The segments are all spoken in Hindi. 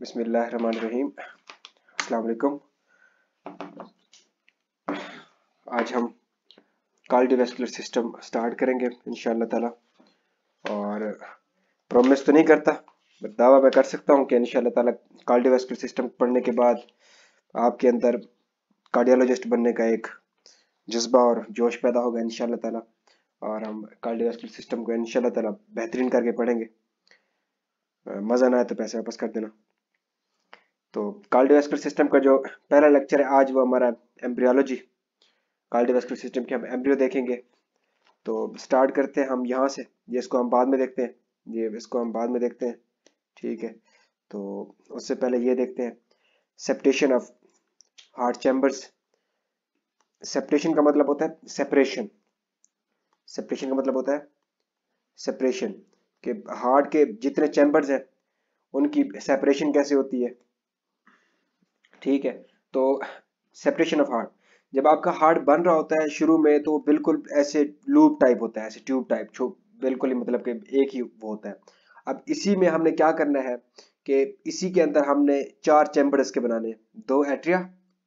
बिसमीम अलकुम आज हम कार्डियोवेस्कुलर सिस्टम स्टार्ट करेंगे इनशा ताला और प्रॉमिस तो नहीं करता बट दावा मैं कर सकता हूँ कि इन ताला कार्डियोवेस्कुलर सिस्टम पढ़ने के बाद आपके अंदर कार्डियोलॉजिस्ट बनने का एक जज्बा और जोश पैदा होगा इनशाला ताला और हम कार्डियोवेस्कुलर सिस्टम को इन ताला बेहतरीन करके पढ़ेंगे मज़ा ना आए तो पैसे वापस कर देना तो कार्डियोवैस्कुलर सिस्टम का जो पहला लेक्चर है आज वो हमारा एम्ब्रियोलॉजी कार्डियोवैस्कुलर सिस्टम के हम एम्ब्रियो देखेंगे तो स्टार्ट करते हैं हम यहाँ से ये इसको हम बाद में देखते हैं ये इसको हम बाद में देखते हैं ठीक है तो उससे पहले ये देखते हैं septation of heart chambers septation का मतलब होता है सेपरेशन सेपरेशन का मतलब होता है सेपरेशन के हार्ट के जितने चैम्बर्स हैं उनकी सेपरेशन कैसे होती है ठीक है तो सेपरेशन ऑफ हार्ट जब आपका हार्ट बन रहा होता है शुरू में तो बिल्कुल ऐसे लूप टाइप होता है ऐसे ट्यूब टाइप बिल्कुल ही मतलब कि एक ही वो होता है अब इसी में हमने क्या करना है कि इसी के अंदर हमने चार चैम्बर इसके बनाने दो एट्रिया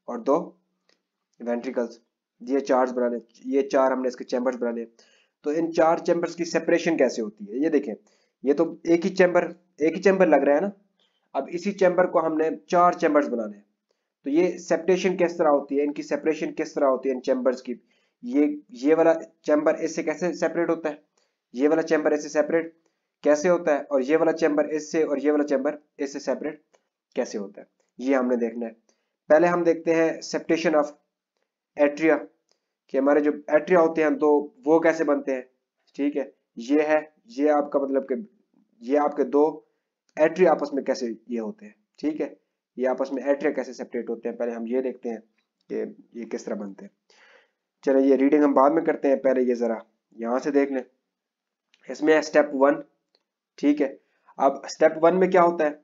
और दो वेंट्रिकल्स ये चार्ज बनाने ये चार हमने इसके चैम्बर्स बनाने तो इन चार चैम्बर्स की सेपरेशन कैसे होती है ये देखें ये तो एक ही चैम्बर एक ही चैम्बर लग रहा है ना अब इसी चैम्बर को हमने चार चैम्बर्स बनाने तो ये सेपरेशन किस तरह होती है इनकी सेपरेशन किस तरह होती है इन चैम्बर्स की ये ये वाला चैम्बर इससे कैसे सेपरेट होता है ये वाला चैम्बर इससे सेपरेट कैसे होता है और ये वाला चैम्बर इससे और ये वाला चैम्बर इससे सेपरेट कैसे होता है ये हमने देखना है पहले हम देखते हैं सेप्टेशन ऑफ एट्रिया कि हमारे जो एट्रिया होते हैं तो वो कैसे बनते हैं ठीक है ये है ये आपका मतलब कि ये आपके दो एट्रिया आपस में कैसे ये होते हैं ठीक है ये आपस में एट्रिया कैसे सेपरेट होते हैं पहले हम ये देखते हैं कि ये किस तरह बनते हैं चलो ये रीडिंग हम बाद में करते हैं पहले ये ज़रा यहाँ से देख लें इसमें है स्टेप वन ठीक है अब स्टेप वन में क्या होता है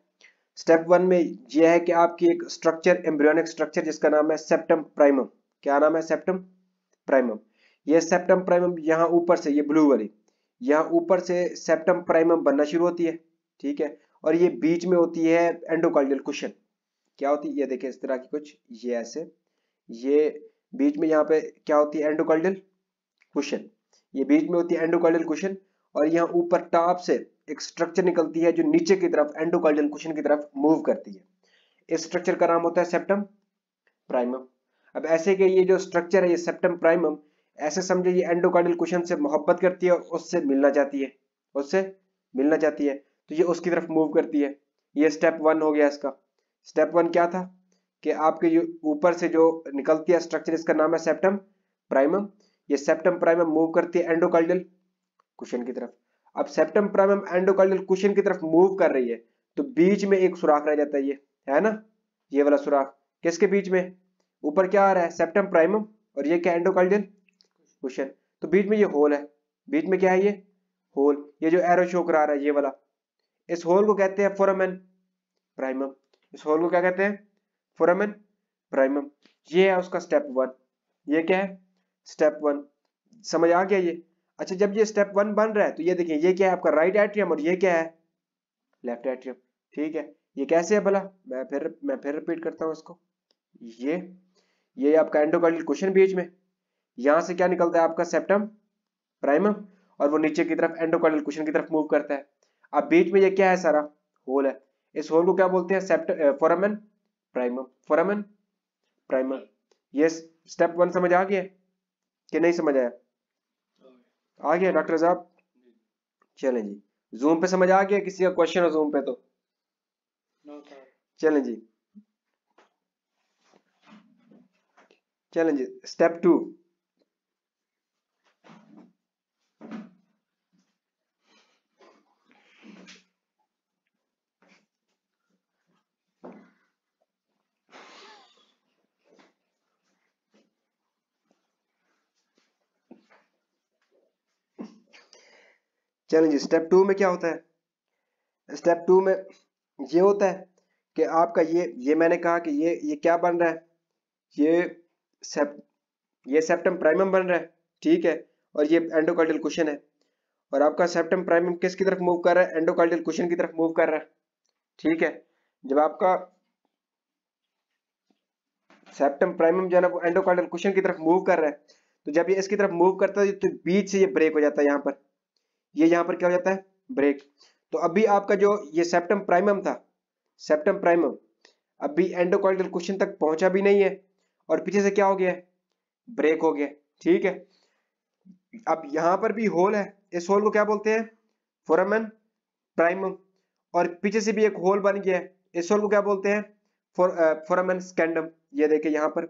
स्टेप वन में यह है कि आपकी एक स्ट्रक्चर एम्ब्रियोनिक स्ट्रक्चर जिसका नाम है सेप्टम प्राइमम क्या नाम है सेप्टम प्राइमम ये सेप्टम प्राइमम यहाँ ऊपर से ये ब्लू वाली यहाँ ऊपर से सेप्टम प्राइमम बनना शुरू होती है ठीक है और ये बीच में होती है एंडोकार्डियल कुशन क्या होती है ये देखिए इस तरह की कुछ ये ऐसे ये बीच में यहाँ पे क्या होती है एंडोकॉल्डल कुशन ये बीच में होती है एंडोकॉल्डल कुशन और यहाँ ऊपर टॉप से एक स्ट्रक्चर निकलती है जो नीचे की तरफ एंडोकॉल्डल कुशन की तरफ मूव करती है इस स्ट्रक्चर का नाम होता है सेप्टम प्राइमम अब ऐसे के ये जो स्ट्रक्चर है ये सेप्टम प्राइमम ऐसे समझे ये एंडोकॉर्डल कुशन से मोहब्बत करती है और उससे मिलना चाहती है उससे मिलना चाहती है तो ये उसकी तरफ मूव करती है ये स्टेप वन हो गया इसका स्टेप वन क्या था कि आपके जो ऊपर से जो निकलती है स्ट्रक्चर इसका नाम है सेप्टम प्राइमम ये सेप्टम प्राइमम मूव करती है एंडोकार्डियल क्वेश्चन की तरफ अब सेप्टम प्राइमम एंडोकार्डियल क्वेश्चन की तरफ मूव कर रही है तो बीच में एक सुराख रह जाता है ये है ना ये वाला सुराख किसके बीच में ऊपर क्या आ रहा है सेप्टम प्राइमम और ये क्या एंडोकार्डियल क्वेश्चन तो बीच में ये होल है बीच में क्या है ये होल ये जो एरो शो करा रहा है ये वाला इस होल को कहते हैं फोरमेन प्राइमम इस होल को क्या कहते हैं फोरामेन प्राइमम ये है उसका स्टेप वन ये क्या है स्टेप वन समझ आ गया ये अच्छा जब ये स्टेप वन बन रहा है तो ये देखिए ये क्या है आपका राइट एट्रियम और ये क्या है लेफ्ट एट्रियम ठीक है ये कैसे है भला मैं फिर मैं फिर रिपीट करता हूँ इसको ये ये आपका एंडोकार्डियल क्वेश्चन बीच में यहां से क्या निकलता है आपका सेप्टम प्राइमम और वो नीचे की तरफ एंडोकार्डियल क्वेश्चन की तरफ मूव करता है अब बीच में ये क्या है सारा होल है इस होल को क्या बोलते हैं फोरमेन प्राइमम फोरमेन प्राइमम ये स्टेप वन समझ आ गया कि नहीं समझ आया आ गया डॉक्टर साहब चले जी जूम पे समझ आ गया किसी का क्वेश्चन हो जूम पे तो चले जी चले जी स्टेप टू चलें जी स्टेप टू में क्या होता है स्टेप टू में ये होता है कि आपका ये ये मैंने कहा कि ये ये क्या बन रहा है ये सेप ये सेप्टम प्राइमम बन रहा है ठीक है और ये एंडोकार्डियल क्वेश्चन है और आपका सेप्टम प्राइमम किसकी तरफ मूव कर रहा है एंडोकार्डियल क्वेश्चन की तरफ मूव कर रहा है ठीक है जब आपका सेप्टम प्राइमम जो है ना वो एंडोकार्डियल क्वेश्चन की तरफ मूव कर रहा है तो जब ये इसकी तरफ मूव करता है तो बीच से ये ब्रेक हो जाता है यहाँ पर ये यहाँ पर क्या हो जाता है ब्रेक तो अभी आपका जो ये सेप्टम प्राइमम था सेप्टम प्राइमम अभी एंडोकॉइडल क्वेश्चन तक पहुंचा भी नहीं है और पीछे से क्या हो गया ब्रेक हो गया ठीक है अब यहां पर भी होल है इस होल को क्या बोलते हैं फोरमन प्राइमम और पीछे से भी एक होल बन गया है इस होल को क्या बोलते हैं फोरमन स्कैंडम ये देखे यहाँ पर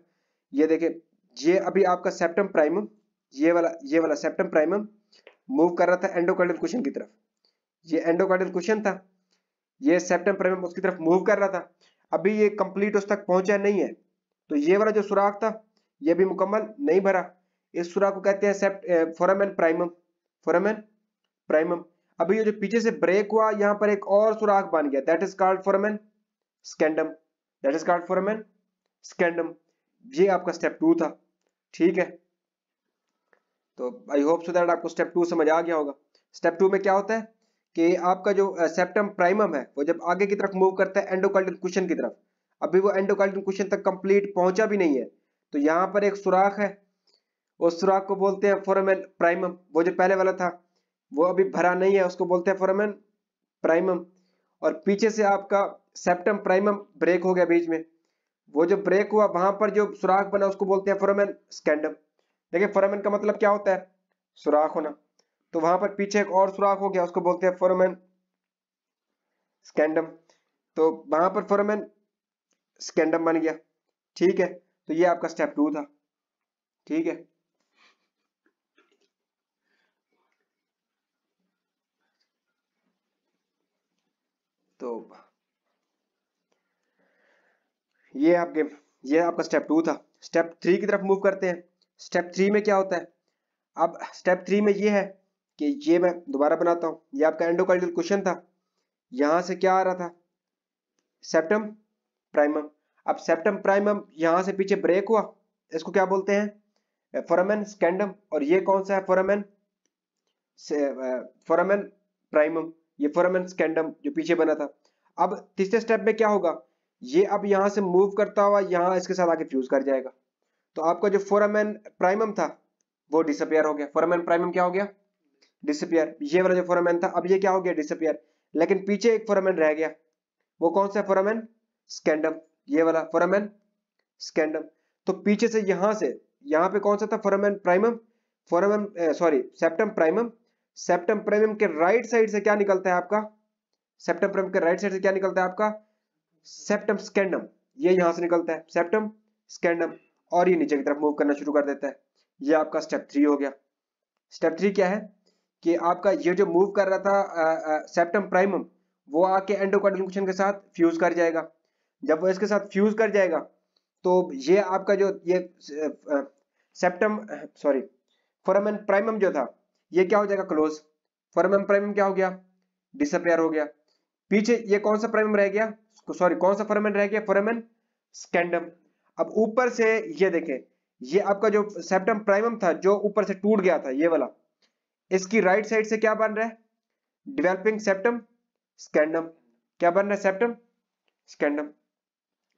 ये देखे ये अभी आपका सेप्टम प्राइमम ये वाला ये वाला सेप्टम प्राइमम मूव कर रहा था एंडोकार्डियल क्वेश्चन की तरफ ये एंडोकार्डियल क्वेश्चन था ये सेप्टम प्रेमियम उसकी तरफ मूव कर रहा था अभी ये कंप्लीट उस तक पहुंचा नहीं है तो ये वाला जो सुराख था ये भी मुकम्मल नहीं भरा इस सुराख को कहते हैं सेप्ट फोरामेन प्राइमम फोरामेन प्राइमम अभी ये जो पीछे से ब्रेक हुआ यहां पर एक और सुराख बन गया that is called foramen secundum that is called foramen secundum ये आपका स्टेप टू था ठीक है तो आई होप सो दैट आपको स्टेप टू समझ आ गया होगा स्टेप टू में क्या होता है कि आपका जो सेप्टम प्राइमम है वो जब आगे की तरफ मूव करता है एंडोकार्डियल क्वेश्चन की तरफ अभी वो एंडोकार्डियल क्वेश्चन तक कंप्लीट पहुंचा भी नहीं है तो यहाँ पर एक सुराख है उस सुराख को बोलते हैं फोरमेन प्राइमम वो जो पहले वाला था वो अभी भरा नहीं है उसको बोलते हैं फोरमेन प्राइमम और पीछे से आपका सेप्टम प्राइमम ब्रेक हो गया बीच में वो जो ब्रेक हुआ वहां पर जो सुराख बना उसको बोलते हैं फोरमेन स्कैंडम देखिए फोरमेन का मतलब क्या होता है सुराख होना तो वहां पर पीछे एक और सुराख हो गया उसको बोलते हैं फोरमेन स्कैंडम तो वहां पर फोरमेन स्कैंडम बन गया ठीक है तो ये आपका स्टेप टू था ठीक है तो ये आपके ये आपका स्टेप टू था स्टेप थ्री की तरफ मूव करते हैं स्टेप थ्री में क्या होता है अब स्टेप थ्री में ये है कि ये मैं दोबारा बनाता हूँ ये आपका एंडोकार्डियल क्वेश्चन था यहाँ से क्या आ रहा था सेप्टम प्राइमम अब सेप्टम प्राइमम यहाँ से पीछे ब्रेक हुआ इसको क्या बोलते हैं फोरामेन स्कैंडम और ये कौन सा है फोरामेन फोरामेन प्राइमम ये फोरामेन स्कैंडम जो पीछे बना था अब तीसरे स्टेप में क्या होगा ये अब यहाँ से मूव करता हुआ यहाँ इसके साथ आके फ्यूज कर जाएगा तो आपका जो फोरामैन प्राइमम था वो डिसअपियर हो गया फोरामैन प्राइमम क्या हो गया डिसअपियर ये वाला जो फोरामैन था अब ये क्या हो गया डिसअपियर लेकिन पीछे एक फोरामैन रह गया वो कौन सा फोरामैन स्कैंडम ये वाला फोरामैन स्कैंडम तो पीछे से यहां से यहां पे कौन सा था foramen primum foramen sorry septum primum septum primum के राइट साइड से क्या निकलता है आपका सेप्टम प्राइमम के राइट साइड से क्या निकलता है आपका सेप्टम स्कैंडम ये यहां से निकलता है सेप्टम स्कैंडम और ये नीचे की तरफ मूव करना शुरू कर देता है ये आपका स्टेप थ्री हो गया स्टेप थ्री क्या है कि आपका ये जो मूव कर रहा था सेप्टम प्राइमम वो आके एंडोकॉन्जुंक्शन के साथ फ्यूज कर जाएगा जब वो इसके साथ फ्यूज कर जाएगा तो ये आपका जो ये सेप्टम सॉरी फोरमन प्राइमम जो था ये क्या हो जाएगा क्लोज फोरमन प्राइमम क्या हो गया डिसअपेयर हो गया पीछे ये कौन सा प्राइमम रह गया सॉरी कौन सा फोरमन रह गया फोरमन स्कैंडम अब ऊपर से ये देखें ये आपका जो सेप्टम प्राइमम था जो ऊपर से टूट गया था ये वाला इसकी राइट साइड से क्या बन रहा है डिवेलपिंग सेप्टम स्कैंडम क्या बन रहा है सेप्टम स्कैंडम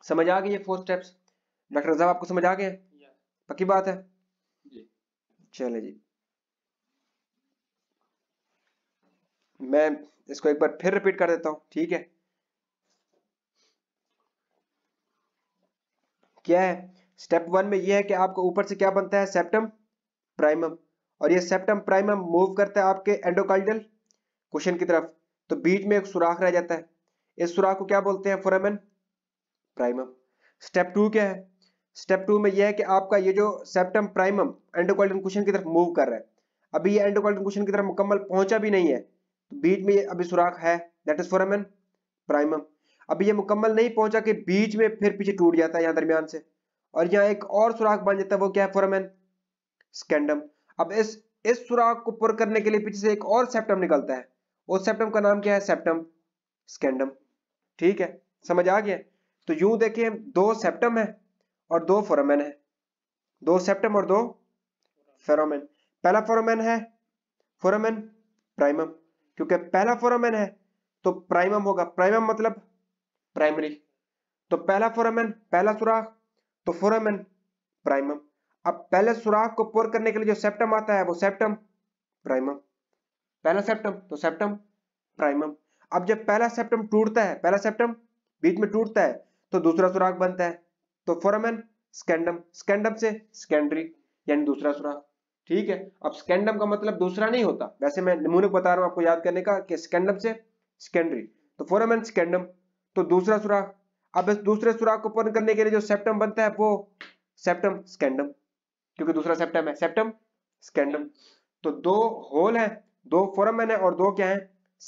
समझ आ गई ये फोर स्टेप्स डॉक्टर साहब आपको समझ आ गए पक्की बात है चले जी मैं इसको एक बार फिर रिपीट कर देता हूं ठीक है क्या है स्टेप वन में ये है कि आपको ऊपर से क्या बनता है सेप्टम प्राइमम और ये सेप्टम प्राइमम मूव करता है आपके एंडोकाइडल क्वेश्चन की तरफ तो बीच में एक सुराख रह जाता है इस सुराख को क्या बोलते हैं फोरामेन प्राइमम स्टेप टू क्या है स्टेप टू में यह है कि आपका ये जो सेप्टम प्राइमम एंडोकॉल्डन क्वेश्चन की तरफ मूव कर रहा है अभी ये एंडोकॉल्डन क्वेश्चन की तरफ मुकम्मल पहुंचा भी नहीं है तो बीच में ये अभी सुराख है दैट इज फोरामेन प्राइमम अभी ये मुकम्मल नहीं पहुंचा कि बीच में फिर पीछे टूट जाता है यहाँ दरमियान से और यहाँ एक और सुराख बन जाता है वो क्या है फोरामैन स्कैंडम अब इस इस सुराख को पुर करने के लिए पीछे से एक और सेप्टम निकलता है उस सेप्टम का नाम क्या है सेप्टम स्कैंडम ठीक है समझ आ गया तो यूं देखिए दो सेप्टम है और दो फोरामैन है दो सेप्टम और दो फेरोमैन पहला फोरामैन है फोरामैन प्राइमम क्योंकि पहला फोरामैन है तो प्राइमम होगा प्राइमम मतलब प्राइमरी तो पहला फोरामेन पहला सुराख तो फोरामेन प्राइमम अब पहले सुराख को पोर करने के लिए जो सेप्टम आता है वो सेप्टम प्राइमम पहला सेप्टम तो सेप्टम प्राइमम अब जब पहला सेप्टम टूटता है पहला सेप्टम बीच में टूटता है तो दूसरा सुराख बनता है तो फोरामेन स्कैंडम स्कैंडम से स्कैंड्री यानी दूसरा सुराख ठीक है अब स्कैंडम का मतलब दूसरा नहीं होता वैसे मैं नमूने बता रहा हूं आपको याद करने का कि स्कैंडम से स्कैंड्री तो फोरामेन स्कैंडम तो दूसरा सुराख अब इस दूसरे सुराख को पूर्ण करने के लिए जो सेप्टम बनता है वो सेप्टम स्कैंडम क्योंकि दूसरा सेप्टम है सेप्टम स्कैंडम तो दो होल है दो फोरमैन है और दो क्या है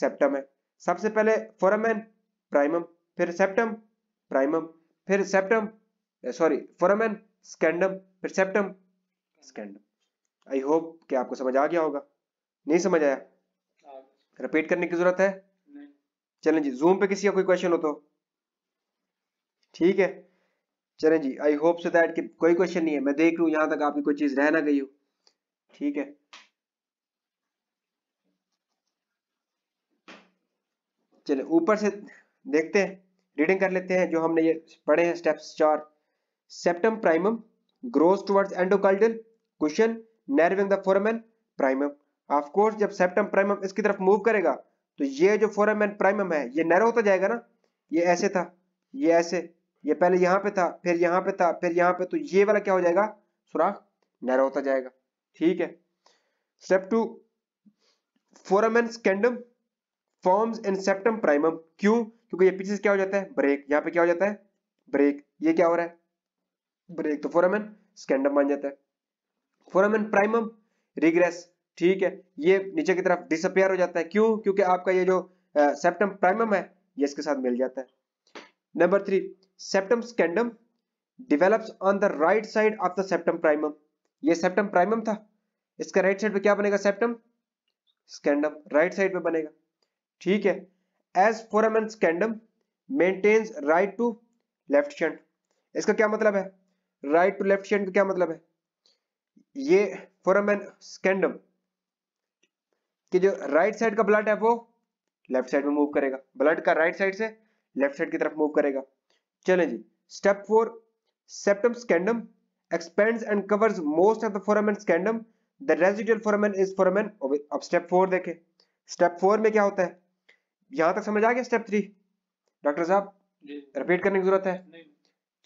सेप्टम है सबसे पहले फोरमैन प्राइमम फिर सेप्टम प्राइमम फिर सेप्टम सॉरी फोरमैन स्कैंडम फिर सेप्टम स्कैंडम आई होप कि आपको समझ आ गया होगा नहीं समझ आया रिपीट करने की जरूरत है चलें जी जूम पे किसी का कोई क्वेश्चन हो तो ठीक है चलें जी आई होप सो दैट कि कोई क्वेश्चन नहीं है मैं देख लू यहां तक आपकी कोई चीज़ रह ना गई हो ठीक है चले ऊपर से देखते हैं रीडिंग कर लेते हैं जो हमने ये पढ़े हैं स्टेप्स चार septum primum grows towards endocardial cushion narrowing the foramen primum of course जब सेप्टम प्राइमम इसकी तरफ मूव करेगा तो ये जो फोरम एंड प्राइमम है ये नैरो तो होता जाएगा ना ये ऐसे था ये ऐसे ये पहले यहां पे था फिर यहां पे था फिर यहां पे तो ये वाला क्या हो जाएगा सुराख नैरो होता जाएगा ठीक है step two foramen secundum forms and septum primum क्यों क्योंकि ये पीछे क्या हो जाता है ब्रेक यहां पे क्या हो जाता है ब्रेक ये क्या हो रहा है ब्रेक तो फोरम एंड स्कैंडम बन जाता है फोरम एंड प्राइमम रिग्रेस ठीक है ये नीचे की तरफ डिसअपेयर हो जाता है क्यों क्योंकि आपका ये जो सेप्टम प्राइमम है ये इसके साथ मिल जाता है number three septum secundum develops on the right side of the septum primum ये सेप्टम प्राइमम था इसका राइट साइड पे क्या बनेगा सेप्टम स्कैंडम राइट साइड पे बनेगा ठीक है as foramen secundum maintains right to left shunt इसका क्या मतलब है राइट टू लेफ्ट शंट का क्या मतलब है ये फोरम एंड स्कैंडम कि जो राइट साइड का ब्लड है वो लेफ्ट साइड में मूव करेगा ब्लड का राइट साइड से लेफ्ट साइड की तरफ मूव करेगा चले जी step four septum secundum expand and covers most of the foramen secundum the residual foramen is foramen अब स्टेप फोर देखे स्टेप फोर में क्या होता है यहां तक समझ आ गया स्टेप थ्री डॉक्टर साहब रिपीट करने की जरूरत है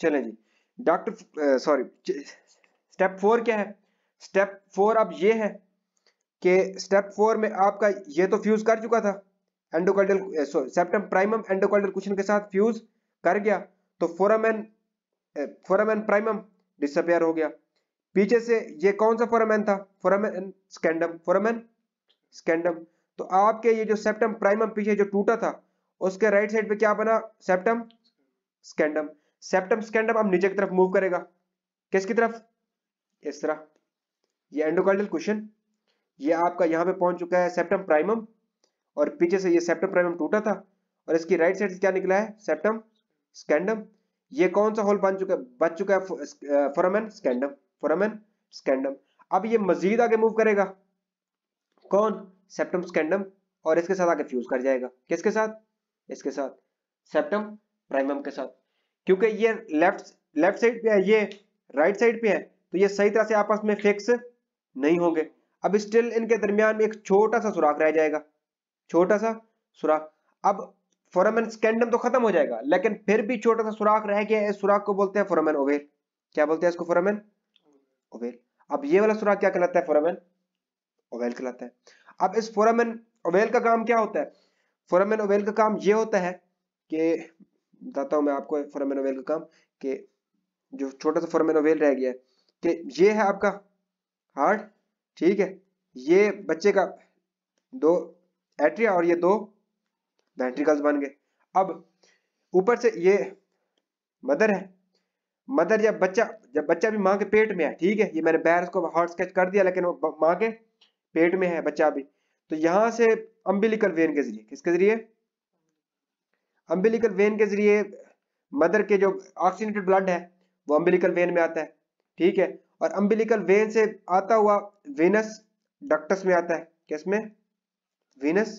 चले जी डॉक्टर सॉरी स्टेप फोर क्या है स्टेप फोर अब ये है कि स्टेप फोर में आपका ये तो फ्यूज कर चुका था endocardial septum primum endocardial cushion के साथ फ्यूज कर गया तो फोरामैन फोरामैन प्राइमम डिसअपेयर हो गया पीछे से ये कौन सा फोरामैन था फोरामैन स्कैंडम फोरामैन स्कैंडम तो आपके ये जो सेप्टम प्राइमम पीछे जो टूटा था उसके राइट साइड पे क्या बना सेप्टम स्कैंडम सेप्टम स्कैंडम अब नीचे की तरफ मूव करेगा किसकी तरफ इस तरह ये एंडोकॉर्डल क्वेश्चन ये आपका यहाँ पे पहुंच चुका है सेप्टम प्राइमम और पीछे से ये सेप्टम प्राइमम टूटा था और इसकी राइट साइड से क्या निकला है सेप्टम स्कैंडम ये कौन सा होल बन चुका है बच चुका है फोरमेन स्कैंडम फोरमेन स्कैंडम अब ये मजीद आगे मूव करेगा कौन सेप्टम स्कैंडम और इसके साथ आगे फ्यूज कर जाएगा किसके साथ इसके साथ सेप्टम प्राइमम के साथ क्योंकि ये लेफ्ट लेफ्ट साइड पे है ये राइट साइड पे है तो ये सही तरह से आपस में फिक्स नहीं होंगे अब स्टिल इनके दरमियान में एक छोटा सा सुराख रह जाएगा छोटा सा सुराख अब फोरमेन स्कैंडम तो खत्म हो जाएगा लेकिन फिर भी छोटा सा सुराख रह गया इस सुराख को बोलते हैं फोरमेन ओवेल क्या बोलते हैं इसको फोरमेन ओवेल अब ये वाला सुराख क्या कहलाता है फोरमेन ओवेल कहलाता है अब इस फोरमेन ओवेल का काम क्या होता है फोरमेन ओवेल का काम ये होता है कि बताता हूं मैं आपको फोरमेन ओवेल का काम कि जो छोटा सा फोरमेन ओवेल रह गया है कि ये है आपका हार्ट ठीक है ये बच्चे का दो एट्रिया और ये दो वेंट्रिकल्स बन गए अब ऊपर से ये मदर है मदर जब बच्चा जब बच्चा भी माँ के पेट में है ठीक है ये मैंने बैर को हॉट स्केच कर दिया लेकिन वो माँ के पेट में है बच्चा भी तो यहां से अम्बिलिकल वेन के जरिए किसके जरिए अम्बिलिकल वेन के जरिए मदर के जो ऑक्सीनेटेड ब्लड है वो अम्बिलिकल वेन में आता है ठीक है और अम्बिलिकल वेन से आता हुआ वेनस डक्टस में आता है किसमें वेनस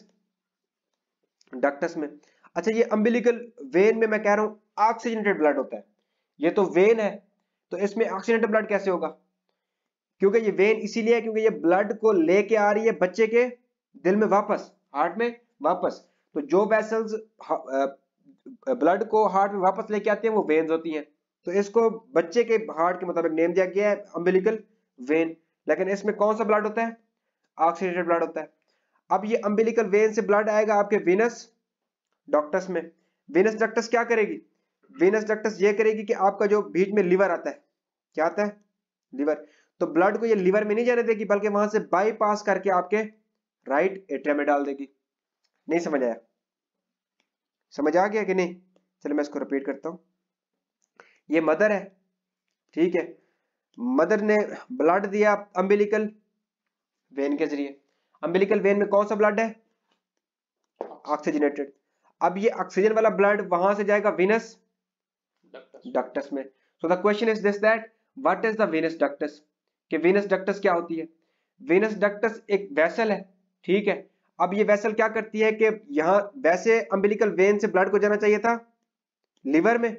डक्टस में अच्छा ये अम्बिलिकल वेन में मैं कह रहा हूं ऑक्सीजनेटेड ब्लड होता है ये तो वेन है तो इसमें ऑक्सीजनेटेड ब्लड कैसे होगा क्योंकि ये वेन इसीलिए है क्योंकि ये ब्लड को लेके आ रही है बच्चे के दिल में वापस हार्ट में वापस तो जो वेसल्स ब्लड को हार्ट में वापस लेके आते हैं वो वेन्स होती हैं तो इसको बच्चे के हार्ट के मुताबिक नेम दिया गया है अम्बिलिकल वेन लेकिन इसमें कौन सा ब्लड होता है ऑक्सीडेटेड ब्लड होता है अब ये अम्बिलिकल वेन से ब्लड आएगा आपके वेनस डॉक्टर्स में वेनस डॉक्टर्स क्या करेगी वेनस डॉक्टर्स ये करेगी कि आपका जो बीच में लिवर आता है क्या आता है लिवर तो ब्लड को ये लिवर में नहीं जाने देगी बल्कि वहां से बाईपास करके आपके राइट एट्रिया में डाल देगी नहीं समझ आया समझ आ गया कि नहीं चलो मैं इसको रिपीट करता हूं ये मदर है ठीक है मदर ने ब्लड दिया अम्बिलिकल वेन के जरिए अम्बिलिकल वेन में कौन सा ब्लड है ऑक्सीजनेटेड अब ये ऑक्सीजन वाला ब्लड वहां से जाएगा विनस डक्टस में so the question is this that what is the venous ductus कि वेनस डक्टस क्या होती है वेनस डक्टस एक वेसल है ठीक है अब ये वेसल क्या करती है कि यहां वैसे अम्बिलिकल वेन से ब्लड को जाना चाहिए था लिवर में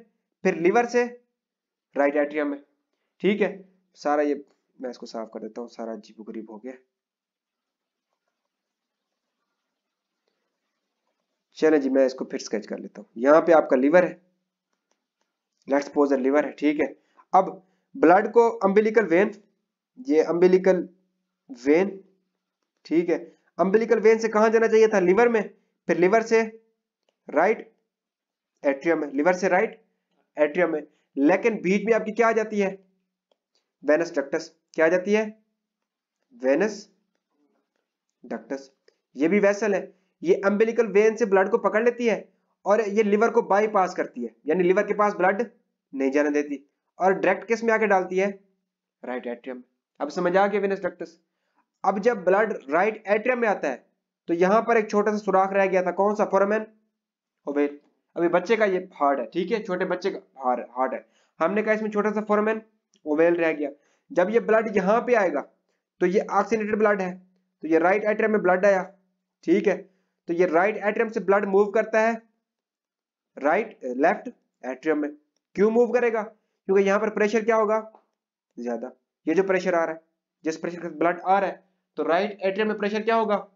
फिर लिवर से राइट एट्रियम में ठीक है सारा ये मैं इसको साफ कर देता हूँ सारा अजीब गरीब हो गया चले जी मैं इसको फिर स्केच कर लेता हूँ यहाँ पे आपका लीवर है लेट्स पोज लीवर है ठीक है अब ब्लड को अम्बिलिकल वेन ये अम्बिलिकल वेन ठीक है अम्बिलिकल वेन से कहा जाना चाहिए था लिवर में फिर लिवर से राइट एट्रियम में लिवर से राइट एट्रियम में लेकिन बीच में आपकी क्या आ जाती है वेनस डक्टस क्या आ जाती है वेनस डक्टस ये भी वेसल है ये अम्बिलिकल वेन से ब्लड को पकड़ लेती है और ये लिवर को बाईपास करती है यानी लिवर के पास ब्लड नहीं जाने देती और डायरेक्ट किस में आके डालती है राइट एट्रियम अब समझ आ गया वेनस डक्टस अब जब ब्लड राइट एट्रियम में आता है तो यहां पर एक छोटा सा सुराख रह गया था कौन सा फोरमैन ओवेल अभी बच्चे का ये हार्ड है ठीक है छोटे बच्चे का हार्ड है हमने कहा इसमें छोटा सा फॉर्मेन ओवेल रह गया जब ये ब्लड यहाँ पे आएगा तो ये ऑक्सीनेटेड ब्लड है तो ये राइट एट्रियम में ब्लड आया ठीक है तो ये राइट एट्रियम से ब्लड मूव करता है राइट लेफ्ट एट्रियम में क्यों मूव करेगा क्योंकि यहाँ पर प्रेशर क्या होगा ज्यादा ये जो प्रेशर आ रहा है जिस प्रेशर के साथ ब्लड आ रहा है तो राइट एट्रियम में प्रेशर क्या होगा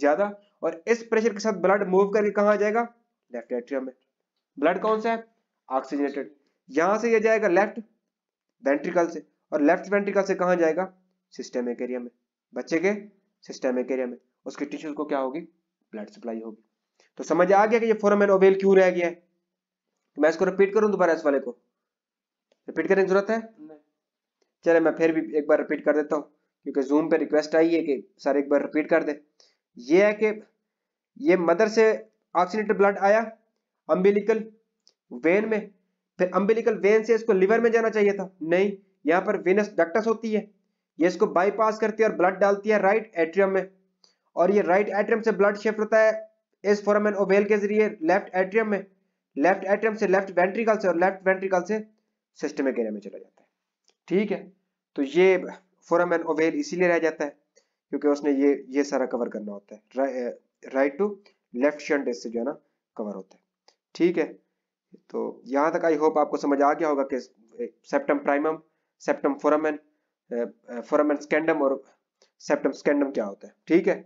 ज्यादा और इस प्रेशर के साथ ब्लड मूव करके कहा जाएगा लेफ्ट एट्रियम में ब्लड कौन सा है ऑक्सीजनेटेड यहां से यह जाएगा लेफ्ट वेंट्रिकल से और लेफ्ट वेंट्रिकल से कहा जाएगा सिस्टमिक एरिया में बच्चे के सिस्टमिक एरिया में उसके टिश्यूज को क्या होगी ब्लड सप्लाई होगी तो समझ आ गया कि ये फोरमेन ओवेल क्यों रह गया है तो मैं इसको रिपीट करूं दोबारा इस वाले को रिपीट करने की जरूरत है चले मैं फिर भी एक बार रिपीट कर देता हूँ क्योंकि जूम पे रिक्वेस्ट आई है कि सर एक बार रिपीट कर दे ये है कि ये मदर से ऑक्सीनेटेड ब्लड आया अम्बिलिकल वेन में फिर अम्बिलिकल वेन से इसको लिवर में जाना चाहिए था नहीं यहाँ पर वेनस डक्टस होती है ये इसको बाईपास करती है और ब्लड डालती है राइट एट्रियम में और ये राइट एट्रियम से ब्लड शिफ्ट होता है इस फॉर्म ओवेल के जरिए लेफ्ट एट्रियम में लेफ्ट एट्रियम से लेफ्ट वेंट्रिकल से और लेफ्ट वेंट्रिकल से सिस्टम एरिया में चला जाता है ठीक है तो ये फोरम ओवेल इसीलिए रह जाता है क्योंकि उसने ये ये सारा कवर करना होता है राइट टू लेफ्ट शंट इससे जो है ना कवर होता है ठीक है तो यहाँ तक आई होप आपको समझ आ गया होगा कि septum primum septum foramen foramen secundum और सेप्टम स्कैंडम क्या होता है ठीक है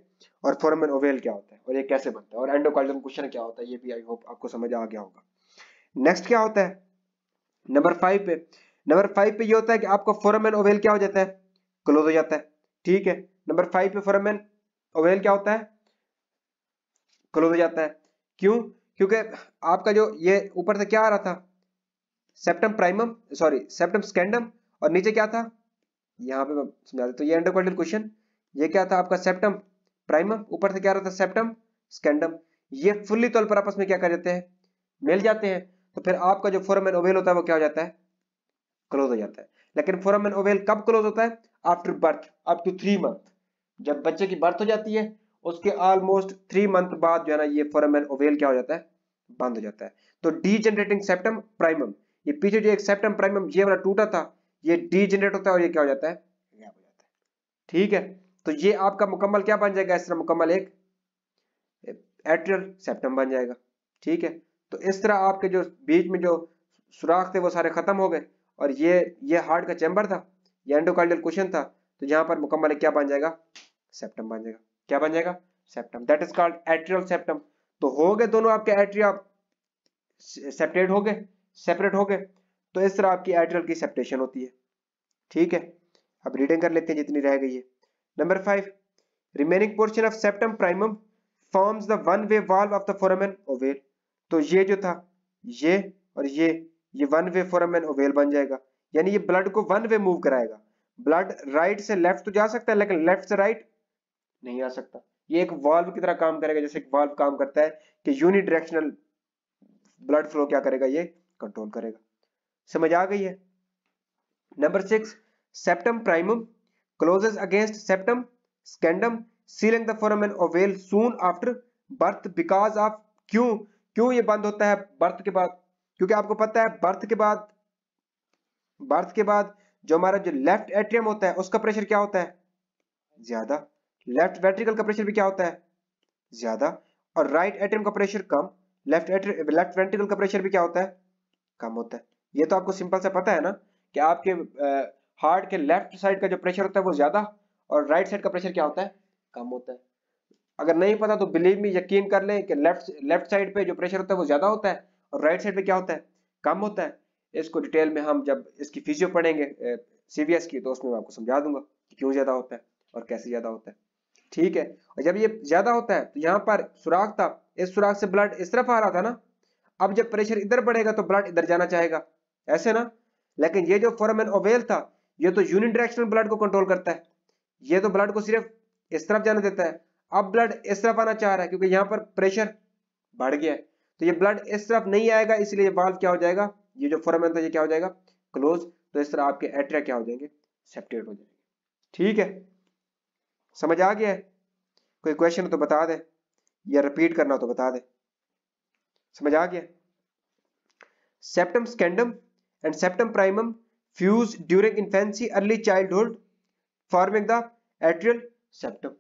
और फोरामेन ओवेल क्या होता है और ये कैसे बनता है और एंडोकार्डियम क्वेश्चन क्या होता है ये भी आई होप आपको समझ आ गया होगा नेक्स्ट क्या होता है नंबर फाइव पे नंबर फाइव पे ये होता है कि आपका फोरामेन ओवेल क्या हो जाता है क्लोज हो जाता है ठीक है नंबर फाइव पे फोरामेन ओवेल क्या होता है क्लोज हो जाता है क्यों क्योंकि आपका जो ये ऊपर से क्या आ रहा था septum primum sorry septum secundum और नीचे क्या था यहाँ पे मैं समझा तो ये अंडर क्वार्टर क्वेश्चन ये क्या था आपका सेप्टम प्राइमम ऊपर से क्या रहा था सेप्टम स्कैंडम ये फुल्ली तौर पर आपस में क्या कर जाते हैं मिल जाते हैं तो फिर आपका जो फोरमैन ओवेल होता है वो क्या हो जाता है क्लोज हो जाता है लेकिन फोरमैन ओवेल कब क्लोज होता है after birth up to three month जब बच्चे की बर्थ हो जाती है उसके ऑलमोस्ट थ्री मंथ बाद जो है ना ये फोरमन ओवेल क्या हो जाता है बंद हो जाता है तो डी जनरेटिंग सेप्टम प्राइमम ये पीछे जो एक सेप्टम प्राइमम ये वाला टूटा था ये डी जनरेट होता है और ये क्या हो जाता है गैप हो जाता है ठीक है तो ये आपका मुकम्मल क्या बन जाएगा इस तरह मुकम्मल एक एट्रियल सेप्टम बन जाएगा ठीक है तो इस तरह आपके जो बीच में जो सुराख थे वो सारे खत्म हो गए और ये ये हार्ट का चैम्बर था ये एंडोकार्डियल क्वेश्चन था तो यहाँ पर मुकम्मल क्या बन जाएगा सेप्टम बन जाएगा क्या बन जाएगा septum that is called atrial septum तो हो गए दोनों आपके एट्रिया सेपरेट हो गए सेपरेट हो गए तो इस तरह आपकी एट्रियल की सेप्टेशन होती है ठीक है अब रीडिंग कर लेते हैं जितनी रह गई है number five remaining portion of septum primum forms the one way valve of the foramen ovale तो ये जो था ये और ये ये वन वे फोरामेन ओवेल बन जाएगा यानी ये ब्लड को वन वे मूव कराएगा ब्लड राइट से लेफ्ट तो जा सकता है लेकिन लेफ्ट से राइट right, नहीं आ सकता ये एक वाल्व की तरह काम करेगा जैसे एक वाल्व काम करता है कि यूनिडायरेक्शनल ब्लड फ्लो क्या करेगा ये कंट्रोल करेगा समझ आ गई है number six septum primum closes against septum secundum sealing the foramen ovale soon after birth because of क्यों क्यों ये बंद होता है बर्थ के बाद क्योंकि आपको पता है बर्थ के बाद बर्थ के बाद जो हमारा जो लेफ्ट एट्रियम होता है उसका प्रेशर क्या होता है ज्यादा लेफ्ट वेट्रिकल का प्रेशर भी क्या होता है ज्यादा और राइट एट्रियम का प्रेशर कम लेफ्ट लेफ्ट वेंट्रिकल का प्रेशर भी क्या होता है कम होता है ये तो आपको सिंपल से पता है ना कि आपके हार्ट के लेफ्ट साइड का जो प्रेशर होता है वो ज्यादा और राइट साइड का प्रेशर क्या होता है कम होता है अगर नहीं पता तो बिलीव में यकीन कर लें कि लेफ्ट लेफ्ट साइड पे जो प्रेशर होता है वो ज्यादा होता है और राइट साइड पे क्या होता है कम होता है इसको डिटेल में हम जब इसकी फिजियो पढ़ेंगे सीबीएस की तो उसमें मैं आपको समझा दूंगा कि क्यों ज्यादा होता है और कैसे ज्यादा होता है ठीक है और जब ये ज्यादा होता है तो यहाँ पर सुराख था इस सुराख से ब्लड इस तरफ आ रहा था ना अब जब प्रेशर इधर बढ़ेगा तो ब्लड इधर जाना चाहेगा ऐसे ना लेकिन ये जो फॉरमैन ओवेल था ये तो यूनिडायरेक्शनल ब्लड को कंट्रोल करता है ये तो ब्लड को सिर्फ इस तरफ जाने देता है अब ब्लड इस तरफ आना चाह रहा है क्योंकि यहाँ पर प्रेशर बढ़ गया है तो ये ब्लड इस तरफ नहीं आएगा इसलिए बाल क्या हो जाएगा ये जो फॉरमैन था तो ये क्या हो जाएगा क्लोज तो इस तरह आपके एट्रिया क्या हो जाएंगे सेप्टेट हो जाएंगे ठीक है समझ आ गया है कोई क्वेश्चन तो बता दे या रिपीट करना तो बता दे समझ आ गया septum secundum and septum primum fuse during infancy early childhood forming the atrial septum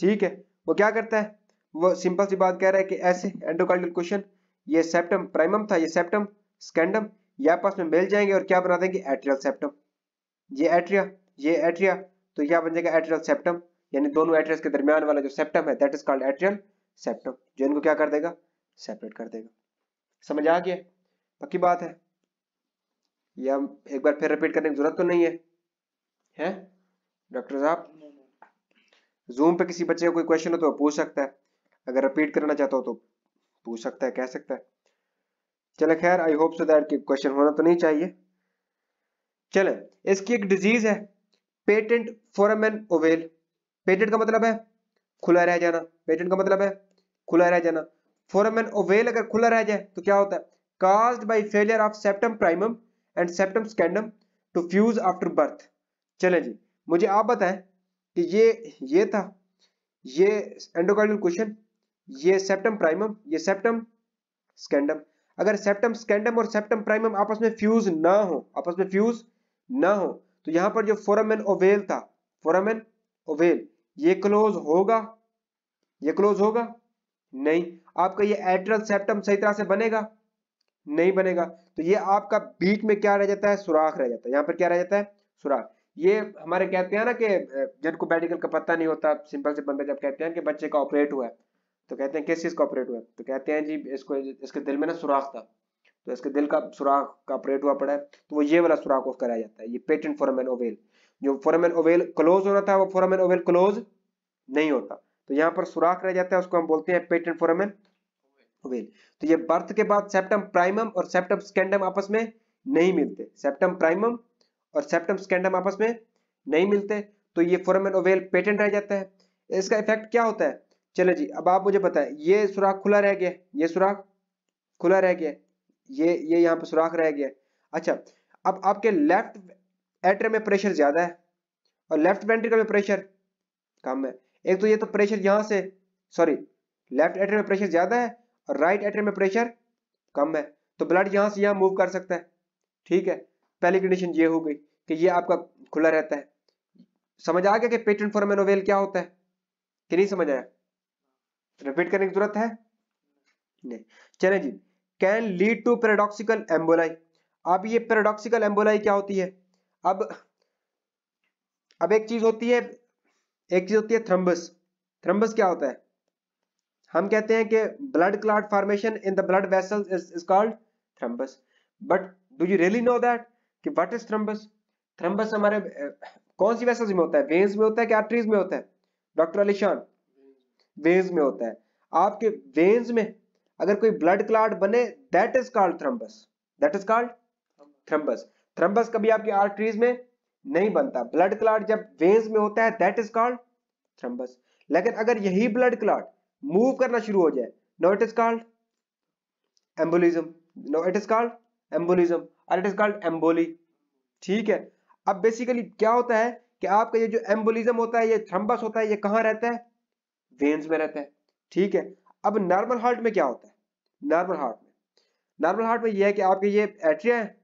ठीक है वो क्या करता है वो सिंपल सी बात कह रहा है कि ऐसे एंडोकार्डियल क्वेश्चन ये सेप्टम प्राइमम था ये सेप्टम स्कैंडम ये आपस में मिल जाएंगे और क्या बना देंगे एट्रियल सेप्टम ये एट्रिया ये एट्रिया तो क्या बन जाएगा एट्रियल सेप्टम यानी दोनों एट्रियस के दरमियान वाला जो सेप्टम है that is called atrial septum जो इनको क्या कर देगा सेपरेट कर देगा समझ आ गया पक्की बात है या एक बार फिर रिपीट करने की जरूरत तो नहीं है हैं डॉक्टर साहब जूम पे किसी बच्चे का कोई क्वेश्चन हो तो पूछ सकता है अगर रिपीट करना चाहता हो तो पूछ सकता है कह सकता है चले खैर आई होप सो दैट कि क्वेश्चन होना तो नहीं चाहिए चले इसकी एक डिजीज है पेटेंट फोरमन ओवेल पेटेंट का मतलब है खुला रह जाना पेटेंट का मतलब है खुला रह जाना फोरमन ओवेल अगर खुला रह जाए तो क्या होता है caused by failure of septum primum and septum secundum to fuse after birth चले जी मुझे आप बताएं कि ये ये था ये एंडोकार्डियल क्वेश्चन ये सेप्टम प्राइमम ये सेप्टम स्कैंडम अगर सेप्टम स्कैंडम और सेप्टम प्राइमम आपस में फ्यूज ना हो आपस में फ्यूज ना हो तो यहां पर जो फोरमन ओवेल था फोरमन ओवेल ये क्लोज होगा ये क्लोज होगा नहीं आपका ये एट्रल सेप्टम सही तरह से बनेगा नहीं बनेगा तो ये आपका बीच में क्या रह जाता है सुराख रह जाता है यहाँ पर क्या रह जाता है सुराख ये हमारे कहते हैं ना कि जिनको मेडिकल का पता नहीं होता सिंपल से बंदा जब कहते हैं कि बच्चे का ऑपरेट हुआ है तो कहते हैं किस चीज का ऑपरेट हुआ तो कहते हैं जी इसको इसके दिल में ना सुराख था तो इसके दिल का सुराख का ऑपरेट हुआ पड़ा है तो वो ये वाला सुराख उसका रह जाता है ये patent foramen ovale foramen ovale close हो रहा था वो फोरमेन ओवेल क्लोज नहीं होता तो यहाँ पर सुराख रह जाता है उसको हम बोलते हैं पेटेंट फोरमेन ओवेल तो ये बर्थ के बाद सेप्टम प्राइमम और सेप्टम स्कैंडम आपस में नहीं मिलते सेप्टम प्राइमम और सेप्टम स्कैंडम आपस में नहीं मिलते तो ये फोरमेन ओवेल पेटेंट रह जाता है इसका इफेक्ट क्या होता है चलो जी अब आप मुझे बताएं ये सुराख खुला रह गया ये सुराख खुला रह गया ये ये यहाँ पर सुराख रह गया अच्छा अब आपके लेफ्ट एटर में प्रेशर ज़्यादा है और लेफ्ट वेंट्रिकल में प्रेशर कम है एक तो ये तो प्रेशर यहां से सॉरी लेफ्ट एटर में प्रेशर ज़्यादा है और राइट एटर में प्रेशर कम है तो ब्लड यहां से यहां मूव कर सकता है ठीक है पहली कंडीशन ये हो गई कि ये आपका खुला रहता है समझ आ गया कि पेटेंट फॉर मेनोवेल क्या होता है कि नहीं समझ आया रिपीट करने की जरूरत है नहीं चले जी can lead to paradoxical emboli अब ये पेराडॉक्सिकल एम्बोलाई क्या होती है अब अब एक चीज होती है एक चीज होती है थ्रम्बस थ्रम्बस क्या होता है हम कहते हैं कि blood clot formation in the blood vessel is is called thrombus but do you really know that कि व्हाट इज थ्रम्बस थ्रम्बस हमारे कौन सी वेसल्स में होता है वेन्स में होता है कि आर्टरीज में होता है डॉक्टर अलीशान वेन्स में होता है आपके वेन्स में अगर कोई ब्लड क्लाट बने that is called thrombus that is called thrombus thrombus कभी आपकी आर्टरीज में नहीं बनता ब्लड क्लाट जब वेन्स में होता है दैट इज कॉल्ड थ्रम्बस लेकिन अगर यही ब्लड क्लाट मूव करना शुरू हो जाए no it is called embolism no it is called embolism और इट इज कॉल्ड एम्बोली ठीक है अब बेसिकली क्या होता है कि आपका ये जो एम्बोलिज्म होता है ये थ्रम्बस होता है ये कहां रहता है वेन्स में रहता है ठीक है अब नॉर्मल हार्ट में क्या होता है नॉर्मल हार्ट में नॉर्मल हार्ट में ये है कि आपके ये एट्रिया है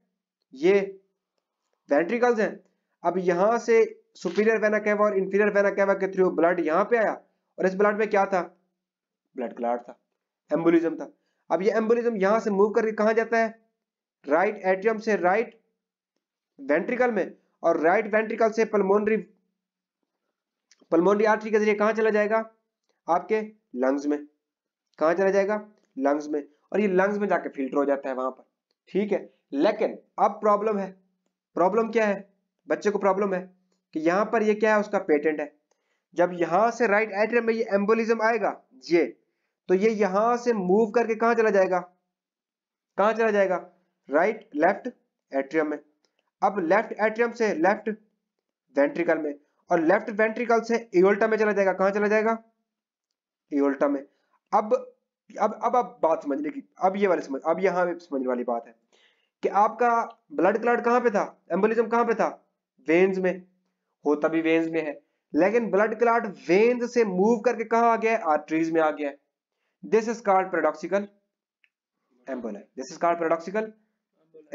ये वेंट्रिकल्स हैं अब यहां से सुपीरियर वेना कैवा और इंफीरियर वेना कैवा के थ्रू ब्लड यहां पे आया और इस ब्लड में क्या था ब्लड क्लाट था एम्बुलिज्म था अब ये एम्बुलिज्म यहां से मूव करके कहा जाता है राइट एट्रियम से राइट वेंट्रिकल में और राइट वेंट्रिकल से पल्मोनरी पल्मोनरी आर्टरी के जरिए कहां चला जाएगा आपके लंग्स में कहाँ चला जाएगा लंग्स में और ये लंग्स में जाके फिल्टर हो जाता है वहां पर ठीक है लेकिन अब प्रॉब्लम है प्रॉब्लम क्या है बच्चे को प्रॉब्लम है कि यहां पर ये क्या है उसका पेटेंट है जब यहां से राइट एट्रियम में ये एम्बोलिज्म आएगा ये तो ये यहां से मूव करके कहा चला जाएगा कहां चला जाएगा राइट लेफ्ट एट्रियम में अब लेफ्ट एट्रियम से लेफ्ट वेंट्रिकल में और लेफ्ट वेंट्रिकल से इोल्टा में चला जाएगा कहां चला जाएगा इोल्टा में अब अब अब आप बात समझने की अब ये वाली समझ अब यहां समझने वाली बात है कि आपका ब्लड क्लॉट कहां पे था एम्बोलिज्म कहां पे था वेन्स में होता भी वेन्स में है लेकिन ब्लड क्लाट वेन्स से मूव करके कहा आ गया है आर्टरीज में आ गया this is called paradoxical emboli this is called paradoxical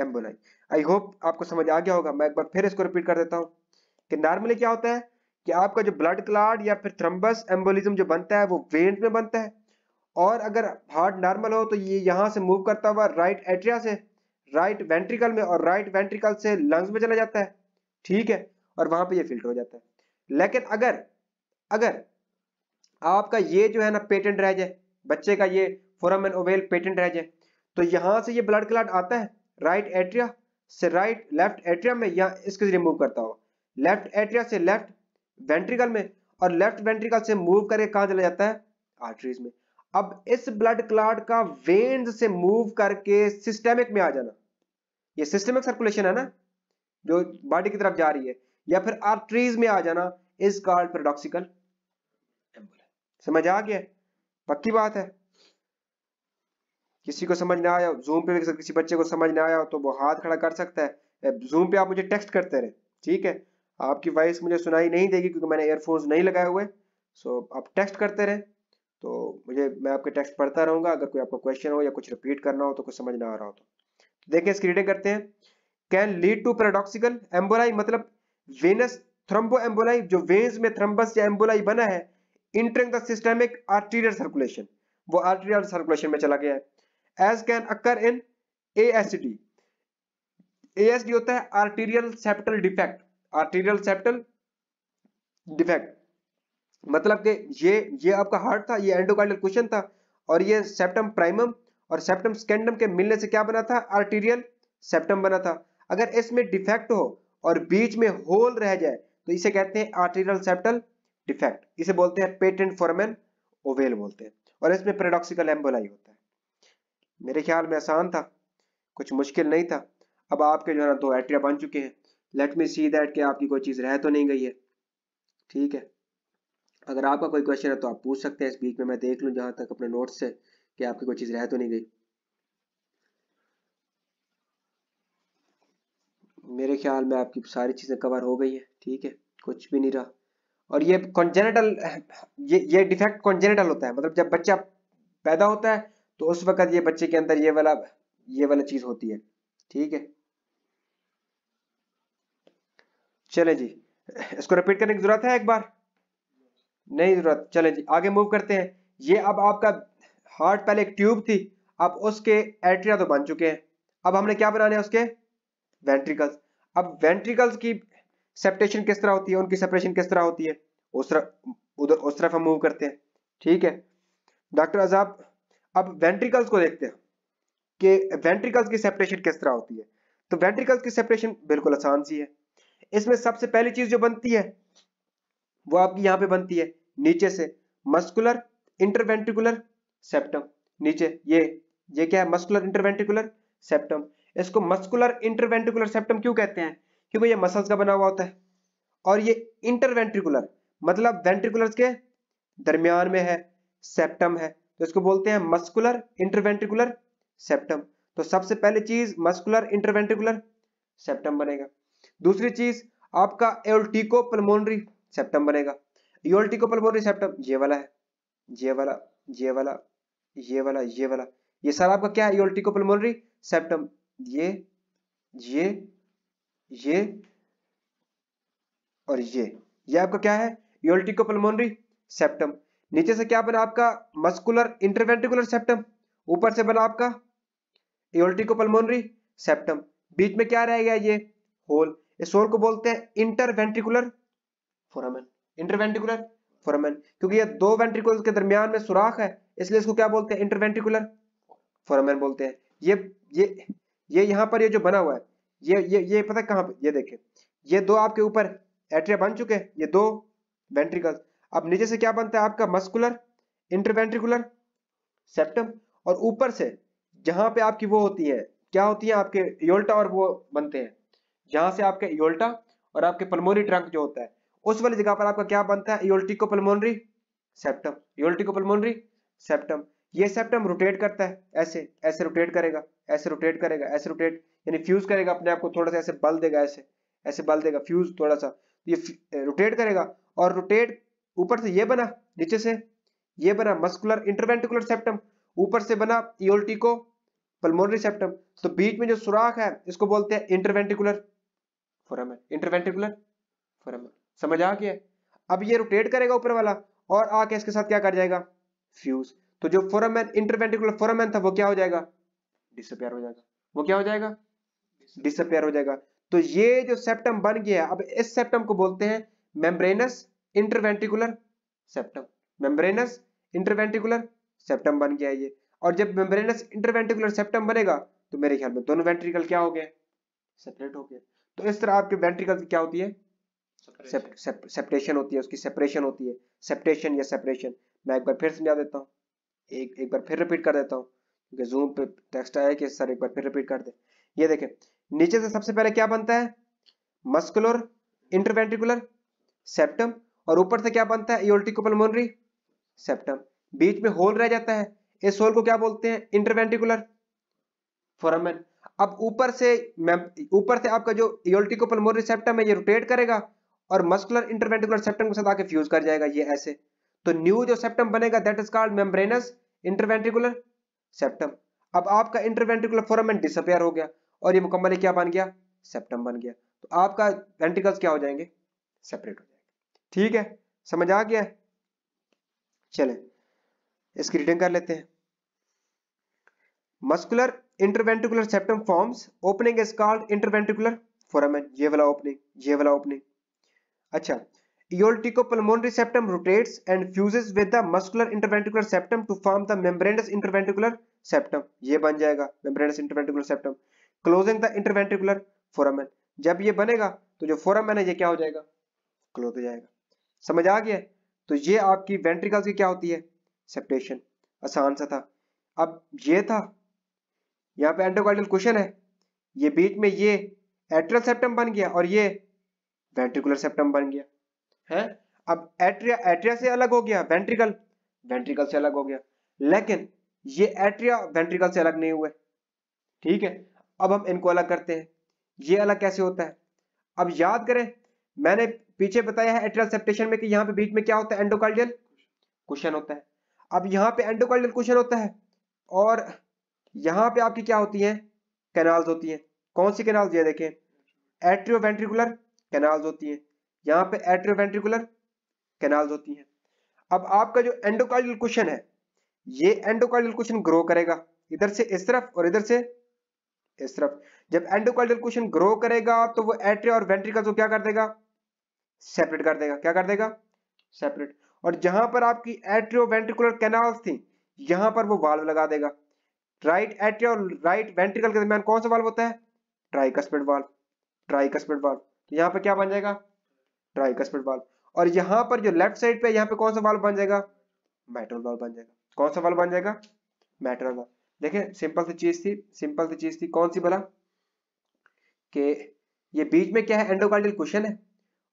emboli I hope आपको समझ आ गया होगा मैं एक बार फिर इसको रिपीट कर देता हूं कि नॉर्मली क्या होता है कि आपका जो ब्लड क्लाट या फिर थ्रम्बस एम्बोलिज्म जो बनता है वो वेन्स में बनता है और अगर हार्ट नॉर्मल हो तो ये यहां से मूव करता हुआ राइट एट्रिया से राइट वेंट्रिकल में और राइट वेंट्रिकल से लंग्स में चला जाता है ठीक है और वहां पे ये फिल्टर हो जाता है लेकिन अगर अगर आपका ये जो है ना पेटेंट रह जाए बच्चे का ये फोरम एंड ओवेल पेटेंट रह जाए तो यहां से ये ब्लड क्लाट आता है राइट एट्रिया से राइट लेफ्ट एट्रिया में या इसके जरिए मूव करता होगा लेफ्ट एट्रिया से लेफ्ट वेंट्रिकल में और लेफ्ट वेंट्रिकल से मूव करके कहा चला जाता है आर्टरीज में अब इस ब्लड क्लाट का वेन्स से मूव करके सिस्टेमिक में आ जाना ये सिस्टेमिक सर्कुलेशन है ना जो बॉडी की तरफ जा रही है या फिर आर्ट्रीज में आ जाना इस कार्ड पेडोक्सिकल समझ आ गया पक्की बात है किसी को समझ ना आया जूम पे किसी बच्चे को समझ ना आया तो वो हाथ खड़ा कर सकता है जूम पे आप मुझे टेक्स्ट करते रहे ठीक है आपकी वॉइस मुझे सुनाई नहीं देगी क्योंकि मैंने एयरफोन्स नहीं लगाए हुए सो आप टेक्स्ट करते रहे तो मुझे मैं आपके टेक्स्ट पढ़ता रहूंगा अगर कोई आपका क्वेश्चन हो या कुछ रिपीट करना हो तो कुछ समझ ना आ रहा हो तो, तो देखिए इसकी रीडिंग करते हैं can lead to paradoxical emboli मतलब वेनस थ्रम्बो एम्बोलाई जो वेन्स में थ्रम्बस या एम्बोलाई बना है entering the systemic arterial circulation वो आर्टीरियल सर्कुलेशन में चला गया है as can occur in a ASD ASD होता है arterial septal defect arterial septal defect मतलब कि ये ये आपका हार्ट था ये एंडोकार्डियल क्वेश्चन था और ये सेप्टम प्राइमम और सेप्टम स्कैंडम के मिलने से क्या बना था आर्टीरियल सेप्टम बना था अगर इसमें डिफेक्ट हो और बीच में होल रह जाए तो इसे कहते हैं आर्टीरियल सेप्टल डिफेक्ट इसे बोलते हैं पेटेंट फॉर्मेन ओवेल बोलते हैं और इसमें पेराडॉक्सिकल एम्बोलाई होता है मेरे ख्याल में आसान था कुछ मुश्किल नहीं था अब आपके जो है ना दो एट्रिया बन चुके हैं लेट मी सी दैट कि आपकी कोई चीज़ रह तो नहीं गई है ठीक है अगर आपका कोई क्वेश्चन है तो आप पूछ सकते हैं इस बीच में मैं देख लूँ जहाँ तक अपने नोट्स से कि आपकी कोई चीज़ रह तो नहीं गई मेरे ख्याल में आपकी सारी चीज़ें कवर हो गई है ठीक है कुछ भी नहीं रहा और ये कॉन्जेनेटल ये ये डिफेक्ट कॉन्जेनेटल होता है मतलब जब बच्चा पैदा होता है तो उस वक्त ये बच्चे के अंदर ये वाला ये वाला चीज़ होती है ठीक है चले जी इसको रिपीट करने की जरूरत है एक बार नहीं जरूरत चले जी आगे मूव करते हैं ये अब आपका हार्ट पहले एक ट्यूब थी अब उसके एट्रिया तो बन चुके हैं अब हमने क्या बनाने हैं उसके वेंट्रिकल्स अब वेंट्रिकल्स की सेप्टेशन किस तरह होती है उनकी सेपरेशन किस तरह होती है उस तरफ उधर उस तरफ हम मूव करते हैं ठीक है डॉक्टर अजाब अब वेंट्रिकल्स को देखते हैं कि वेंट्रिकल्स की सेपरेशन किस तरह होती है तो वेंट्रिकल्स की सेपरेशन बिल्कुल आसान सी है इसमें सबसे पहली चीज जो बनती है वो आपकी यहाँ पे बनती है नीचे से मस्कुलर इंटरवेंटिकुलर सेप्टम नीचे ये ये क्या है मस्कुलर इंटरवेंटिकुलर सेप्टम इसको मस्कुलर इंटरवेंटिकुलर सेप्टम क्यों कहते हैं क्योंकि ये मसल्स का बना हुआ होता है और ये इंटरवेंट्रिकुलर मतलब वेंट्रिकुलर के दरमियान में है सेप्टम है तो इसको बोलते हैं मस्कुलर इंटरवेंट्रिकुलर सेप्टम तो सबसे पहले चीज मस्कुलर इंटरवेंट्रिकुलर सेप्टम बनेगा दूसरी चीज आपका एल्टिको पल्मोनरी सेप्टम बनेगा यूअल्टिकोपल बोन रिसेप्टर ये वाला है ये वाला ये वाला ये वाला ये वाला ये सारा आपका क्या है यूअल्टिकोपल्मोनरी सेप्टम ये ये ये और ये ये आपका क्या है योल्टिकोपलमोनरी सेप्टम नीचे से क्या बना आपका मस्कुलर इंटरवेंटिकुलर सेप्टम ऊपर से बना आपका योल्टिकोपलमोनरी सेप्टम बीच में क्या रह गया ये होल इस होल को बोलते हैं इंटरवेंट्रिकुलर फोरामेन इंटरवेंटिकुलर फोरमन क्योंकि ये दो वेंट्रिकल्स के दरमियान में सुराख है इसलिए इसको क्या बोलते हैं इंटरवेंटिकुलर फोरमन बोलते हैं ये ये ये यहाँ पर ये जो बना हुआ है ये ये ये पता है कहाँ पे ये देखे ये दो आपके ऊपर एट्रिया बन चुके ये दो वेंट्रिकल्स अब नीचे से क्या बनता है आपका मस्कुलर इंटरवेंट्रिकुलर सेप्टम और ऊपर से जहां पे आपकी वो होती है क्या होती है आपके योल्टा और वो बनते हैं जहां से आपके योल्टा और आपके पल्मोरी ट्रंक जो होता है उस वाली जगह पर आपका क्या बनता है aorticopulmonary septum aorticopulmonary septum ये सेप्टम रोटेट करता है ऐसे ऐसे रोटेट करेगा ऐसे रोटेट करेगा ऐसे रोटेट यानी फ्यूज करेगा अपने आप को थोड़ा सा ऐसे बल देगा ऐसे ऐसे बल देगा फ्यूज थोड़ा सा ये रोटेट करेगा और रोटेट ऊपर से ये बना नीचे से ये बना मस्कुलर इंटरवेंटिकुलर सेप्टम ऊपर से बना इोल्टिको पल्मोनरी सेप्टम तो बीच में जो सुराख है इसको बोलते हैं इंटरवेंटिकुलर फोरामन इंटरवेंटिकुलर फोरामन समझ आ गया अब ये रोटेट करेगा ऊपर वाला और आके इसके साथ क्या कर जाएगा फ्यूज तो जो फोरामैन इंटरवेंटिकुलर फोरामैन था वो क्या हो जाएगा डिसअपेयर हो जाएगा वो क्या हो जाएगा डिसअपेयर हो जाएगा तो ये जो सेप्टम बन गया अब इस सेप्टम को बोलते हैं membranous interventricular septum membranous interventricular septum बन गया ये और जब मेम्ब्रेनस इंटरवेंटिकुलर सेप्टम बनेगा तो मेरे ख्याल में दोनों वेंट्रिकल क्या हो गए सेपरेट हो गए तो इस तरह आपके वेंट्रिकल की क्या होती है सेपरेशन होती है उसकी सेपरेशन होती है सेपरेशन या सेपरेशन मैं एक बार फिर समझा देता हूँ एक एक बार फिर रिपीट कर देता हूँ क्योंकि जूम पे टेक्स्ट आया कि सर एक बार फिर रिपीट कर दे ये देखें नीचे से सबसे पहले क्या बनता है मस्कुलर इंटरवेंट्रिकुलर सेप्टम और ऊपर से क्या बनता है इोल्टिकोपलमोनरी सेप्टम बीच में होल रह जाता है इस होल को क्या बोलते हैं इंटरवेंट्रिकुलर फोरामेन अब ऊपर से ऊपर से आपका जो इोल्टिकोपलमोनरी सेप्टम है ये रोटेट करेगा और मस्कुलर इंटरवेंटिकुलर सेप्टम के साथ आके फ्यूज कर जाएगा ये ऐसे तो न्यू जो सेप्टम बनेगा that is called membranous interventricular septum अब आपका इंटरवेंटिकुलर फोरामेंट डिसअपेयर हो गया और ये मुकम्मल क्या बन गया सेप्टम बन गया तो आपका वेंटिकल्स क्या हो जाएंगे सेपरेट हो जाएंगे ठीक है समझ आ गया चले इसकी रीडिंग कर लेते हैं muscular interventricular septum forms opening is called interventricular foramen ये वाला ओपनिंग ये वाला ओपनिंग अच्छा aorticopulmonary septum rotates and fuses with the muscular interventricular septum to form the membranous interventricular septum ये बन जाएगा membranous interventricular septum closing the interventricular foramen जब ये बनेगा तो जो फोरमेन है ये क्या हो जाएगा क्लोज हो जाएगा समझ आ गया तो ये आपकी वेंट्रिकल्स की क्या होती है सेप्टेशन आसान सा था अब ये था यहाँ पे एंडोकॉर्डियल क्वेश्चन है ये बीच में ये एट्रल सेप्टम बन गया और ये वेंट्रिकुलर सेप्टम बन गया है अब एट्रिया एट्रिया से अलग हो गया वेंट्रिकल वेंट्रिकल से अलग हो गया लेकिन ये एट्रिया वेंट्रिकल से अलग नहीं हुए ठीक है अब हम इनको अलग करते हैं ये अलग कैसे होता है अब याद करें मैंने पीछे बताया है एट्रियल सेप्टेशन में कि यहाँ पे बीच में क्या होता है एंडोकार्डियल क्वेश्चन होता है अब यहाँ पे एंडोकार्डियल क्वेश्चन होता है और यहाँ पे आपकी क्या होती है कैनाल्स होती हैं कौन सी कैनाल्स ये देखें एट्रियो वेंट्रिकुलर कैनाल्स होती हैं यहाँ पे एट्रियोवेंट्रिकुलर कैनाल्स होती हैं अब आपका जो एंडोकार्डियल क्वेश्चन है ये एंडोकार्डियल क्वेश्चन ग्रो करेगा इधर से इस तरफ और इधर से इस तरफ जब एंडोकार्डियल क्वेश्चन ग्रो करेगा तो वो एट्रिया और वेंट्रिकल्स को क्या कर देगा सेपरेट कर देगा क्या कर देगा सेपरेट और जहां पर आपकी एट्रियोवेंट्रिकुलर कैनाल्स थी यहां पर वो वाल्व लगा देगा राइट एट्रिया और राइट वेंट्रिकल के दरमियान कौन सा वाल्व होता है ट्राइकस्पिड वाल्व ट्राइकस्पिड वाल्व तो यहाँ पर क्या बन जाएगा ट्राइक कस्पेट और यहाँ पर जो लेफ्ट साइड पे यहाँ पे कौन सा वाल्व बन जाएगा मेट्रोल वाल्व बन जाएगा कौन सा वाल्व बन जाएगा मेट्रोल वाल्व देखिए सिंपल सी चीज थी सिंपल सी चीज थी कौन सी भला के ये बीच में क्या है एंडोकार्डियल क्वेश्चन है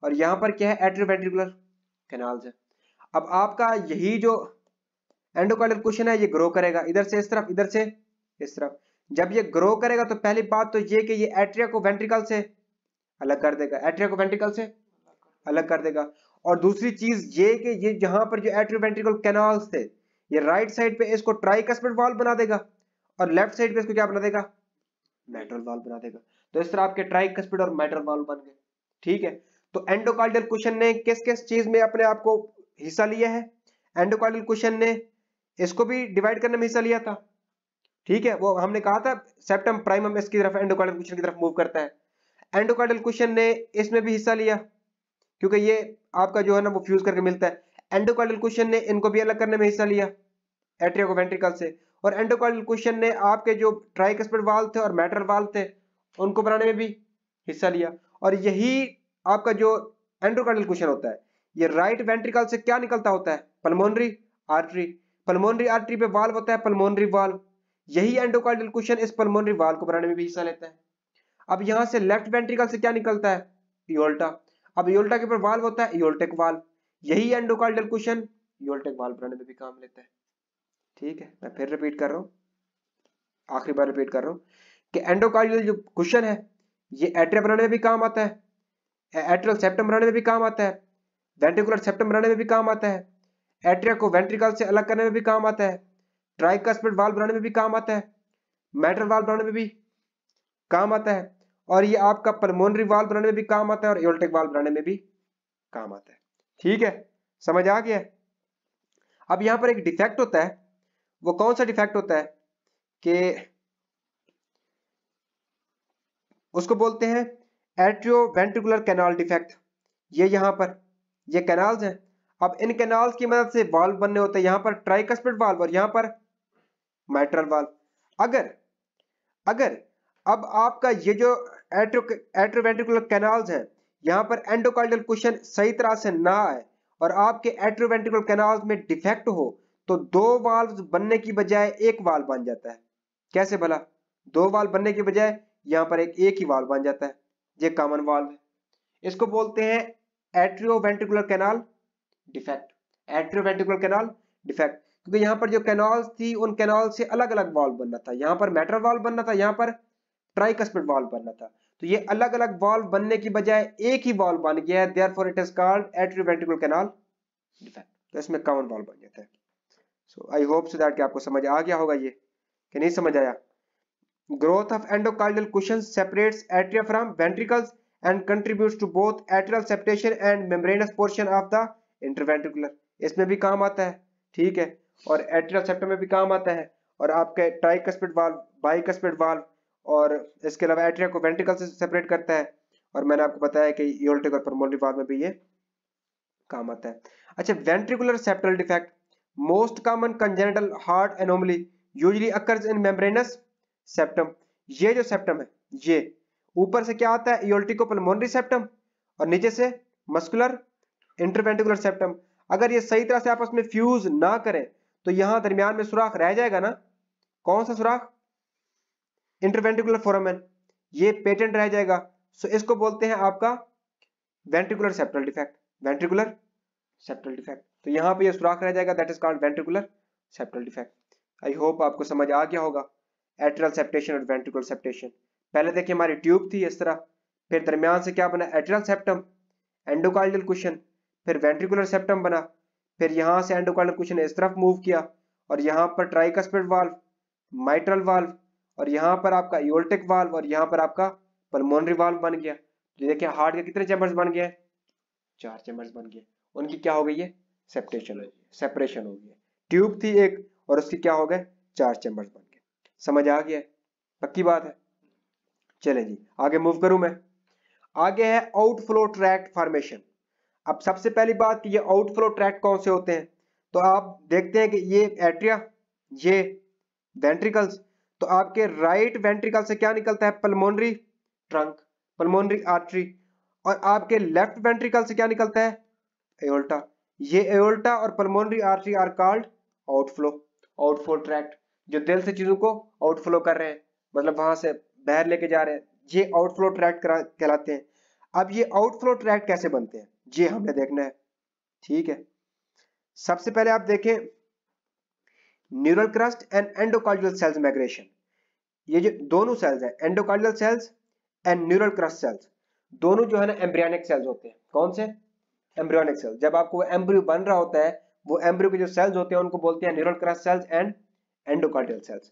और यहां पर क्या है एट्रोवेंट्रिकुलर कैनाल है अब आपका यही जो एंडोकार्डियल क्वेश्चन है ये ग्रो करेगा इधर से इस तरफ इधर से इस तरफ जब ये ग्रो करेगा तो पहली बात तो ये कि ये एट्रिया को वेंट्रिकल से अलग कर देगा एट्रिया को से अलग कर देगा और दूसरी चीज ये कि ये जहां पर जो एट्रियोवेंट्रिकल कैनाल्स थे ये राइट साइड पे इसको ट्राइकस्पिड वॉल बना देगा और लेफ्ट साइड पे इसको क्या बना देगा मेट्रल वॉल बना देगा तो इस तरह आपके ट्राइकस्पिड और मेट्रल वॉल बन गए ठीक है तो एंडोकार्डियल क्वेश्चन ने किस किस चीज में अपने आप को हिस्सा लिया है एंडोकार्डियल क्वेश्चन ने इसको भी डिवाइड करने में हिस्सा लिया था ठीक है वो हमने कहा था सेप्टम प्राइमम इसकी तरफ एंडोकार्डियल क्वेश्चन की तरफ मूव करता है एंडोकार्डल क्वेश्चन ने इसमें भी हिस्सा लिया क्योंकि ये आपका जो है ना वो फ्यूज करके मिलता है एंडोकार्डल क्वेश्चन ने इनको भी अलग करने में हिस्सा लिया एट्रिया को वेंट्रिकल से और एंडोकार्डल क्वेश्चन ने आपके जो ट्राइकस्पिड वाल थे और मैटर वाल थे उनको बनाने में भी हिस्सा लिया और यही आपका जो एंडोकार्डल क्वेश्चन होता है ये राइट वेंट्रिकल से क्या निकलता होता है पलमोनरी आर्टरी पलमोनरी आर्टरी पे वाल्व होता है पलमोनरी वाल्व यही एंडोकार्डल क्वेश्चन इस पलमोनरी वाल्व को बनाने में भी हिस्सा लेता है अब यहां से लेफ्ट वेंट्रिकल से क्या निकलता है योल्टा अब योल्टा के ऊपर वाल्व होता है योल्टेक वाल्व यही एंडोकार्डियल क्वेश्चन योल्टेक वाल्व बनाने में भी काम लेता है ठीक है मैं फिर रिपीट कर रहा हूं आखिरी बार रिपीट कर रहा हूं कि एंडोकार्डियल जो क्वेश्चन है ये एट्रिया बनाने में भी काम आता है एट्रियल सेप्टम बनाने में भी काम आता है वेंट्रिकुलर सेप्टम बनाने में भी काम आता है एट्रिया को वेंट्रिकल से अलग करने में भी काम आता है ट्राइकस्पिड वाल्व बनाने में भी काम आता है मैटर वाल्व बनाने में भी काम आता है और ये आपका परमोनरी वाल बनाने में भी काम आता है और एल्टेक वाल बनाने में भी काम आता है ठीक है समझ आ गया अब यहां पर एक डिफेक्ट होता है वो कौन सा डिफेक्ट होता है कि उसको बोलते हैं एट्रियो वेंट्रिकुलर कैनाल डिफेक्ट ये यहां पर ये कैनाल्स हैं अब इन कैनाल्स की मदद से वाल्व बनने होते हैं यहां पर ट्राइकस्पिड वाल्व और यहां पर माइट्रल वाल्व अगर अगर अब आपका ये जो एट्रो एट्रोवेंट्रिकुलर कैनाल्स है यहाँ पर एंडोकार्डियल क्वेश्चन सही तरह से ना आए और आपके एट्रोवेंट्रिकुलर कैनाल्स में डिफेक्ट हो तो दो वाल बनने की बजाय एक वाल बन जाता है कैसे भला दो वाल बनने की बजाय यहाँ पर एक एक ही वाल बन जाता है ये कॉमन वाल्व है इसको बोलते हैं atrioventricular canal defect atrioventricular canal defect क्योंकि यहाँ पर जो कैनाल्स थी उन कैनाल से अलग अलग वाल्व बनना था यहाँ पर मेटर वाल्व बनना था यहाँ पर ट्राइकस्पिड वॉल्व बनना था तो ये अलग अलग वॉल्व बनने की बजाय एक ही वॉल्व बन गया है therefore it is called atrioventricular canal defect तो इसमें कॉमन वॉल्व बन जाता है सो आई होप सो दैट कि आपको समझ आ गया होगा ये कि नहीं समझ आया growth of endocardial cushion separates atria from ventricles and contributes to both atrial separation and membranous portion of the interventricular इसमें भी काम आता है ठीक है और एट्रियल सेप्टम में भी काम आता है और आपके ट्राइकस्पिड वाल्व बाइकस्पिड वाल्व और इसके अलावा एट्रिया को वेंटिकल से सेपरेट करता है और मैंने आपको बताया कि योल्टिक और प्रमोल्टिक वाल में भी ये काम आता है अच्छा ventricular septal defect most common congenital heart anomaly usually occurs in membranous septum ये जो सेप्टम है ये ऊपर से क्या आता है इोल्टिको पल्मोनरी सेप्टम और नीचे से मस्कुलर इंटरवेंटिकुलर सेप्टम अगर ये सही तरह से आपस में फ्यूज ना करें तो यहां दरमियान में सुराख रह जाएगा ना कौन सा सुराख इंटरवेंटिकुलर फोरमेन ये पेटेंट रह जाएगा सो इसको बोलते हैं आपका ventricular septal defect ventricular septal defect तो यहाँ पे ये सुराख रह जाएगा that is called ventricular septal defect I hope आपको समझ आ गया होगा एट्रल सेप्टेशन और वेंट्रिकुलर सेप्टेशन पहले देखिए हमारी ट्यूब थी इस तरह फिर दरमियान से क्या बना एट्रल सेप्टम एंडोकार्डियल क्वेश्चन फिर वेंट्रिकुलर सेप्टम बना फिर यहाँ से एंडोकार्डियल क्वेश्चन इस तरफ मूव किया और यहाँ पर ट्राइकस्पिड वाल्व माइट्रल वाल्व और यहाँ पर आपका योल्टिक वाल्व और यहाँ पर आपका पलमोनरी वाल्व बन गया तो देखिए हार्ट के कितने चैम्बर्स बन गए चार चैम्बर्स बन गए उनकी क्या हो गई है सेपरेशन हो गई सेपरेशन हो गई ट्यूब थी एक और उसकी क्या हो गए चार चैम्बर्स बन गए समझ आ गया पक्की बात है चले जी आगे मूव करूं मैं आगे है आउटफ्लो ट्रैक्ट फॉर्मेशन अब सबसे पहली बात कि ये आउटफ्लो ट्रैक्ट कौन से होते हैं तो आप देखते हैं कि ये एट्रिया ये वेंट्रिकल्स तो आपके राइट वेंट्रिकल से क्या निकलता है पल्मोनरी ट्रंक पल्मोनरी आर्टरी और आपके लेफ्ट वेंट्रिकल से क्या निकलता है एओल्टा ये एओल्टा और pulmonary artery are called outflow outflow tract जो दिल से चीजों को आउटफ्लो कर रहे हैं मतलब वहां से बाहर लेके जा रहे हैं ये आउटफ्लो ट्रैक्ट कहलाते हैं अब ये आउटफ्लो ट्रैक्ट कैसे बनते हैं ये हमें देखना है ठीक है सबसे पहले आप देखें neural crest and endocardial cells migration ये जो दोनों सेल्स है endocardial cells and neural crest cells दोनों जो है ना एम्ब्रियनिक सेल्स होते हैं कौन से एम्ब्रियनिक सेल्स जब आपको एम्ब्रियो बन रहा होता है वो एम्ब्रियो के जो सेल्स होते हैं उनको बोलते हैं neural crest cells and endocardial cells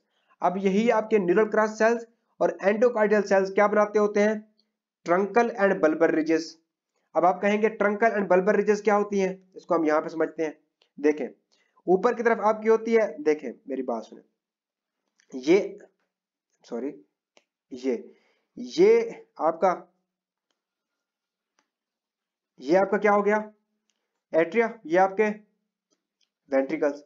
अब यही आपके न्यूरल क्रस्ट सेल्स और एंडोकार्डियल सेल्स क्या बनाते होते हैं ट्रंकल एंड बल्बर रिजेस अब आप कहेंगे ट्रंकल एंड बल्बर रिजेस क्या होती है इसको हम यहाँ पे समझते हैं देखें ऊपर की तरफ आपकी होती है देखें मेरी बात सुने ये सॉरी ये ये आपका ये आपका क्या हो गया एट्रिया ये आपके वेंट्रिकल्स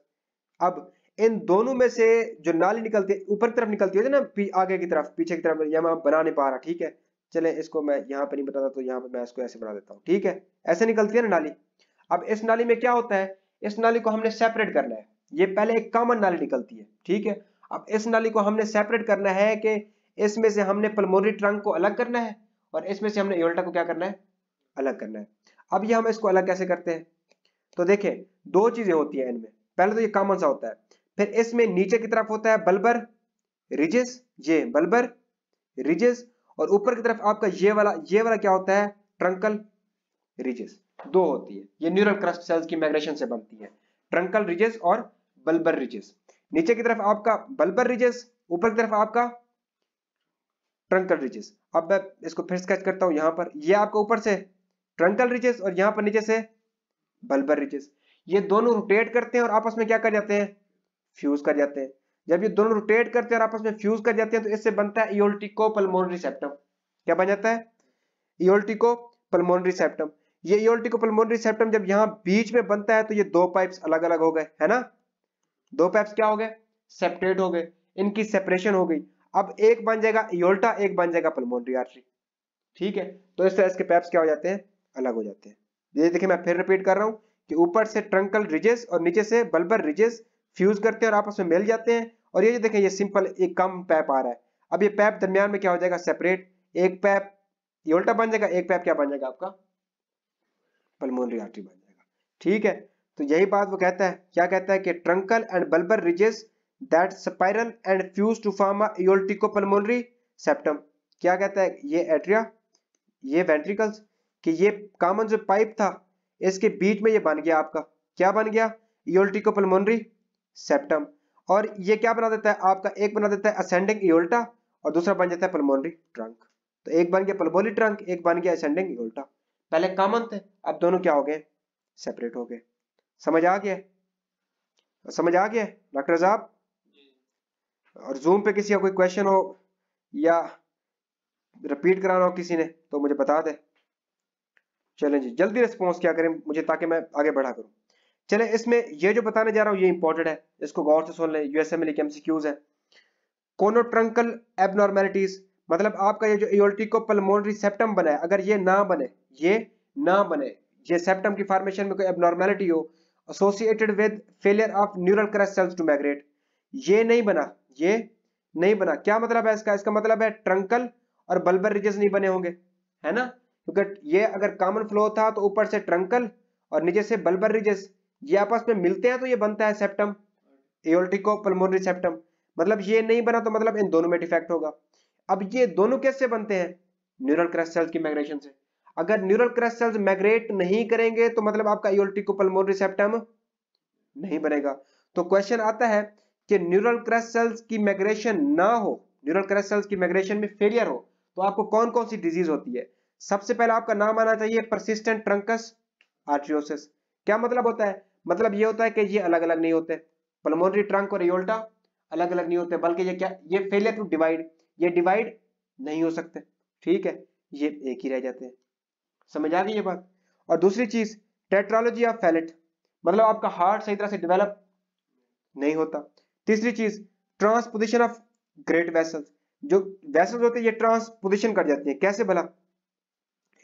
अब इन दोनों में से जो नाली निकलती है ऊपर की तरफ निकलती है ना आगे की तरफ पीछे की तरफ यहां मैं बना नहीं पा रहा ठीक है चले इसको मैं यहां पर नहीं बताता तो यहां पर मैं इसको ऐसे बना देता हूं ठीक है ऐसे निकलती है ना नाली अब इस नाली में क्या होता है इस नाली को हमने सेपरेट करना है ये पहले एक कॉमन नाली निकलती है ठीक है अब इस नाली को हमने सेपरेट करना है कि इसमें से हमने पलमोरी ट्रंक को अलग करना है और इसमें से हमने एवल्टा को क्या करना है अलग करना है अब ये हम इसको अलग कैसे करते हैं तो देखें दो चीजें होती हैं इनमें पहले तो ये कॉमन सा होता है फिर इसमें नीचे की तरफ होता है बल्बर रिजेस ये बल्बर रिजेस और ऊपर की तरफ आपका ये वाला ये वाला क्या होता है ट्रंकल रिजेस दो होती है ये न्यूरल क्रस्ट सेल्स की माइग्रेशन से बनती है ट्रंकल रिजेस और बल्बर रिजेस नीचे की तरफ आपका बल्बर रिजेस ऊपर की तरफ आपका ट्रंकल रिजेस अब मैं इसको फिर स्केच करता हूं यहां पर ये आपका ऊपर से ट्रंकल रिजेस और यहां पर नीचे से बल्बर रिजेस ये दोनों रोटेट करते हैं और आपस में क्या कर जाते हैं फ्यूज कर जाते हैं जब ये दोनों रोटेट करते हैं और आपस में फ्यूज कर जाते हैं तो इससे बनता है इोल्टिको पलमोनरी सेप्टम क्या बन जाता है इोल्टिको पलमोनरी सेप्टम ये इोल्टिको पलमोनरी सेप्टम जब यहाँ बीच में बनता है तो ये दो पाइप्स अलग अलग हो गए है ना दो पैप्स क्या हो गए सेपरेट हो गए इनकी सेपरेशन हो गई अब एक बन जाएगा योल्टा एक बन जाएगा पलमोनरी आर्टरी ठीक है तो इस तरह इसके पेप्स क्या हो जाते हैं अलग हो जाते हैं ये देखिए मैं फिर रिपीट कर रहा हूँ कि ऊपर से ट्रंकल रिजेस और नीचे से बल्बर रिजेस फ्यूज करते हैं और आपस में मिल जाते हैं और ये जो देखें ये सिंपल एक कम पैप आ रहा है अब ये पैप दरमियान में क्या हो जाएगा सेपरेट एक पैप योल्टा बन जाएगा एक पैप क्या बन जाएगा आपका पलमोनरी आर्टरी बन जाएगा ठीक है तो यही बात वो कहता है क्या कहता है कि truncal and bulbar ridges that spiral and fuse to form aorticopulmonary septum क्या कहता है ये एट्रिया ये वेंट्रिकल्स कि ये कॉमन जो पाइप था इसके बीच में ये बन गया आपका क्या बन गया इोल्टिको पलमोनरी सेप्टम और ये क्या बना देता है आपका एक बना देता है असेंडिंग इोल्टा और दूसरा बन जाता है पलमोनरी ट्रंक तो एक बन गया पलमोनरी ट्रंक एक बन गया असेंडिंग इोल्टा पहले कॉमन थे अब दोनों क्या हो गए सेपरेट हो गए समझ आ गया समझ आ गया डॉक्टर साहब और जूम पे किसी का कोई क्वेश्चन हो या रिपीट कराना हो किसी ने तो मुझे बता दे चलें जी जल्दी रिस्पॉन्स क्या करें मुझे ताकि मैं आगे बढ़ा करूं चले इसमें ये जो बताने जा रहा हूं ये इंपॉर्टेंट है इसको गौर से सुन लें यूएसए में लिखे एमसीक्यूज है कोनोट्रंकल एबनॉर्मेलिटीज मतलब आपका ये जो इोल्टिको पल्मोनरी सेप्टम बना है अगर ये ना बने ये ना बने ये सेप्टम की फॉर्मेशन में कोई एबनॉर्मेलिटी हो associated with failure of neural crest cells to migrate ये नहीं बना ये नहीं बना क्या मतलब है इसका इसका मतलब है ट्रंकल और बल्बर रिजेस नहीं बने होंगे है ना क्योंकि तो ये अगर कॉमन फ्लो था तो ऊपर से ट्रंकल और नीचे से बल्बर रिजेस ये आपस में मिलते हैं तो ये बनता है सेप्टम एओल्टिको पल्मोनरी सेप्टम मतलब ये नहीं बना तो मतलब इन दोनों में डिफेक्ट होगा अब ये दोनों कैसे बनते हैं न्यूरल क्रेस सेल्स की माइग्रेशन से अगर न्यूरल क्रस्ट सेल्स माइग्रेट नहीं करेंगे तो मतलब आपका इओल्टिको e नहीं बनेगा तो क्वेश्चन आता है कि न्यूरल क्रस्ट सेल्स की माइग्रेशन ना हो न्यूरल क्रस्ट सेल्स की माइग्रेशन में फेलियर हो तो आपको कौन कौन सी डिजीज होती है सबसे पहले आपका नाम आना चाहिए परसिस्टेंट ट्रंकस आर्ट्रियोसिस क्या मतलब होता है मतलब ये होता है कि ये अलग अलग नहीं होते पल्मोनरी ट्रंक और रियोल्टा अलग अलग नहीं होते बल्कि ये क्या ये फेलियर टू डिवाइड ये डिवाइड नहीं हो सकते ठीक है ये एक ही रह जाते हैं समझ आ गई ये बात और दूसरी चीज टेट्रोलॉजी ऑफ फैलेट मतलब आपका हार्ट सही तरह से डेवलप नहीं होता तीसरी चीज ट्रांसपोजिशन ऑफ ग्रेट वेसल्स जो वेसल्स होते हैं ये ट्रांसपोजिशन कर जाती है कैसे भला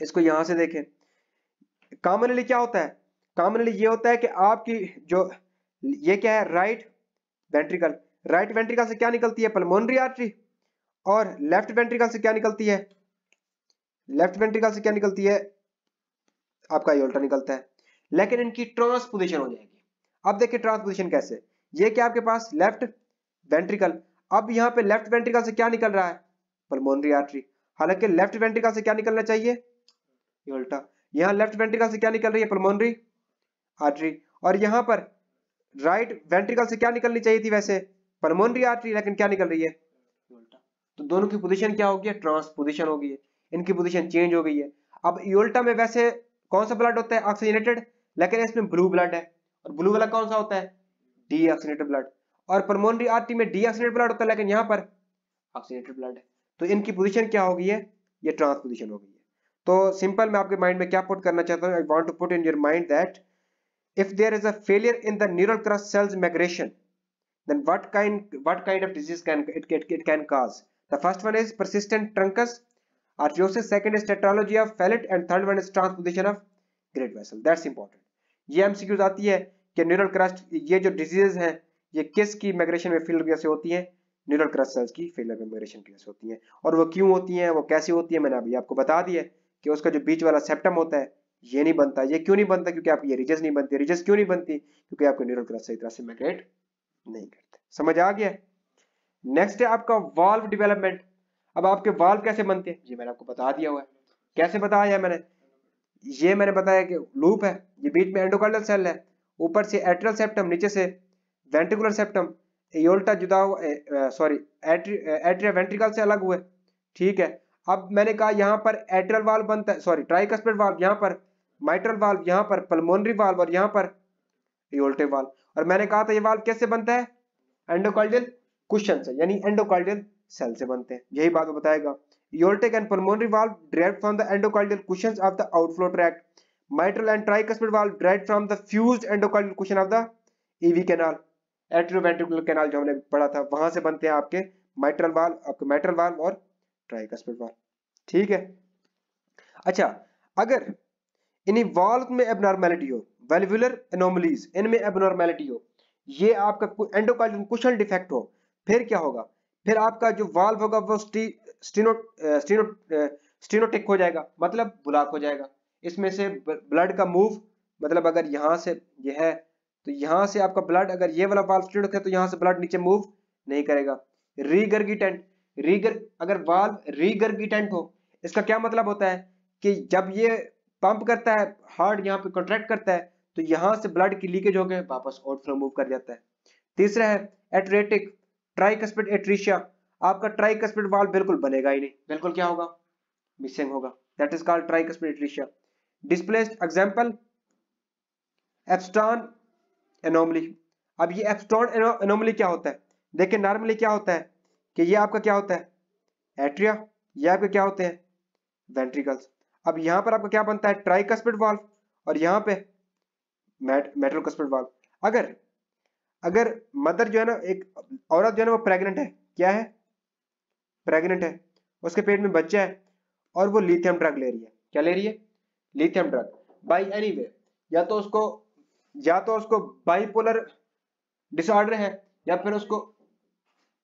इसको यहां से देखें कॉमनली क्या होता है कॉमनली ये होता है कि आपकी जो ये क्या है राइट वेंट्रिकल राइट वेंट्रिकल से क्या निकलती है पल्मोनरी आर्टरी और लेफ्ट वेंट्रिकल से क्या निकलती है लेफ्ट वेंट्रिकल से क्या निकलती है आपका ये उल्टा निकलता है लेकिन इनकी ट्रांसपोजिशन हो जाएगी अब देखिए ट्रांसपोजिशन कैसे ये क्या आपके पास लेफ्ट वेंट्रिकल अब यहाँ पे लेफ्ट वेंट्रिकल से क्या निकल रहा है पल्मोनरी आर्टरी हालांकि लेफ्ट वेंट्रिकल से क्या निकलना चाहिए ये उल्टा यहाँ लेफ्ट वेंट्रिकल से क्या निकल रही है पल्मोनरी आर्टरी और यहाँ पर राइट वेंट्रिकल से क्या निकलनी चाहिए थी वैसे पल्मोनरी आर्टरी लेकिन क्या निकल रही है तो दोनों की पोजीशन क्या होगी ट्रांसपोजिशन होगी इनकी पोजीशन चेंज हो गई है अब योल्टा में वैसे कौन सा ब्लड होता है ऑक्सीजनेटेड लेकिन इसमें ब्लू ब्लड है और ब्लू वाला कौन सा होता है डीऑक्सीजनेटेड ब्लड और परमोनरी आरटी में डीऑक्सीजनेटेड ब्लड होता है लेकिन यहाँ पर ऑक्सीजनेटेड ब्लड है तो इनकी पोजीशन क्या होगी है ये ट्रांस पोजीशन हो गई है तो सिंपल मैं आपके माइंड में क्या पुट करना चाहता हूँ I want to put in your mind that if there is a failure in the neural crest cells migration then what kind what kind of disease can it can cause the first one is persistent truncus Archosis, second is tetralogy of phallet and third one is transposition of great vessel. That's important. ये MCQs आती है कि न्यूरल क्रस्ट ये जो डिजीजेज हैं ये किस की माइग्रेशन में फेलियर कैसे होती हैं न्यूरल क्रस्ट सेल्स की फेलियर में माइग्रेशन कैसे होती हैं और वो क्यों होती हैं वो कैसे होती हैं? मैंने अभी आपको बता दिया है कि उसका जो बीच वाला सेप्टम होता है ये नहीं बनता ये क्यों नहीं बनता क्योंकि आपकी ये रिजेस नहीं बनती रिजेस क्यों नहीं बनती क्योंकि आपके न्यूरल क्रस्ट सही तरह से माइग्रेट नहीं करते समझ आ गया नेक्स्ट है आपका वाल्व डेवलपमेंट अब आपके बाल कैसे बनते हैं ये मैंने आपको बता दिया हुआ है कैसे बताया मैंने ये मैंने बताया कि लूप है ये बीच में एंडोकार्डल सेल है ऊपर से एट्रल सेप्टम नीचे से वेंट्रिकुलर सेप्टम एयोल्टा जुदा हुआ सॉरी एट्रिया वेंट्रिकल से अलग हुए ठीक है अब मैंने कहा यहाँ पर एट्रल वाल्व बनता है सॉरी ट्राइकस्पेड वाल्व यहाँ पर माइट्रल वाल्व यहाँ पर पल्मोनरी वाल्व और यहाँ पर एयोल्टे वाल्व और मैंने कहा था ये वाल्व कैसे बनता है एंडोकार्डियल क्वेश्चन से यानी एंडोकार्डियल सेल से बनते हैं यही बात वो बताएगा aortic and pulmonary valve derived from the endocardial cushions of the outflow tract mitral and tricuspid valve derived from the fused endocardial cushion of the AV canal atrioventricular canal जो हमने पढ़ा था वहां से बनते हैं आपके माइट्रल valve आपके माइट्रल valve और ट्राइकस्पिड valve ठीक है अच्छा अगर इन्हीं वाल्व में एबनॉर्मेलिटी हो वेल्वुलर एनोमलीज इनमें एबनॉर्मेलिटी हो ये आपका एंडोकार्डियल कुशन डिफेक्ट हो फिर क्या होगा फिर आपका जो वाल्व होगा वो स्टीनो, स्टीनोटिक हो जाएगा मतलब ब्लॉक हो जाएगा इसमें से ब्लड का मूव मतलब अगर यहाँ से यह है तो यहाँ से आपका ब्लड अगर ये वाला वाल्व स्टीनोटिक है तो यहाँ से ब्लड नीचे मूव नहीं करेगा रीगर्गिटेंट रीगर अगर वाल्व रीगर्गिटेंट हो इसका क्या मतलब होता है कि जब ये पंप करता है हार्ट यहाँ पे कॉन्ट्रैक्ट करता है तो यहाँ से ब्लड की लीकेज होकर वापस फ्लो मूव कर जाता है तीसरा है एट्रेटिक ट्राइकस्पिड एट्रीशिया आपका ट्राइकस्पिड वाल बिल्कुल बनेगा ही नहीं बिल्कुल क्या होगा मिसिंग होगा that is called tricuspid atresia displaced example Ebstein anomaly अब ये एप्स्टॉन एनोमली क्या होता है देखिए नॉर्मली क्या होता है कि ये आपका क्या होता है एट्रिया ये आपके क्या होते हैं वेंट्रिकल्स अब यहां पर आपका क्या बनता है ट्राइकस्पिड वाल्व और यहां पे मेट, मेट्रोकस्पिड वाल्व अगर अगर मदर जो है ना एक औरत जो है ना वो प्रेग्नेंट है क्या है प्रेग्नेंट है उसके पेट में बच्चा है और वो लिथियम ड्रग ले रही है क्या ले रही है lithium drug by anyway या तो उसको या तो उसको बाइपोलर डिसऑर्डर है या फिर उसको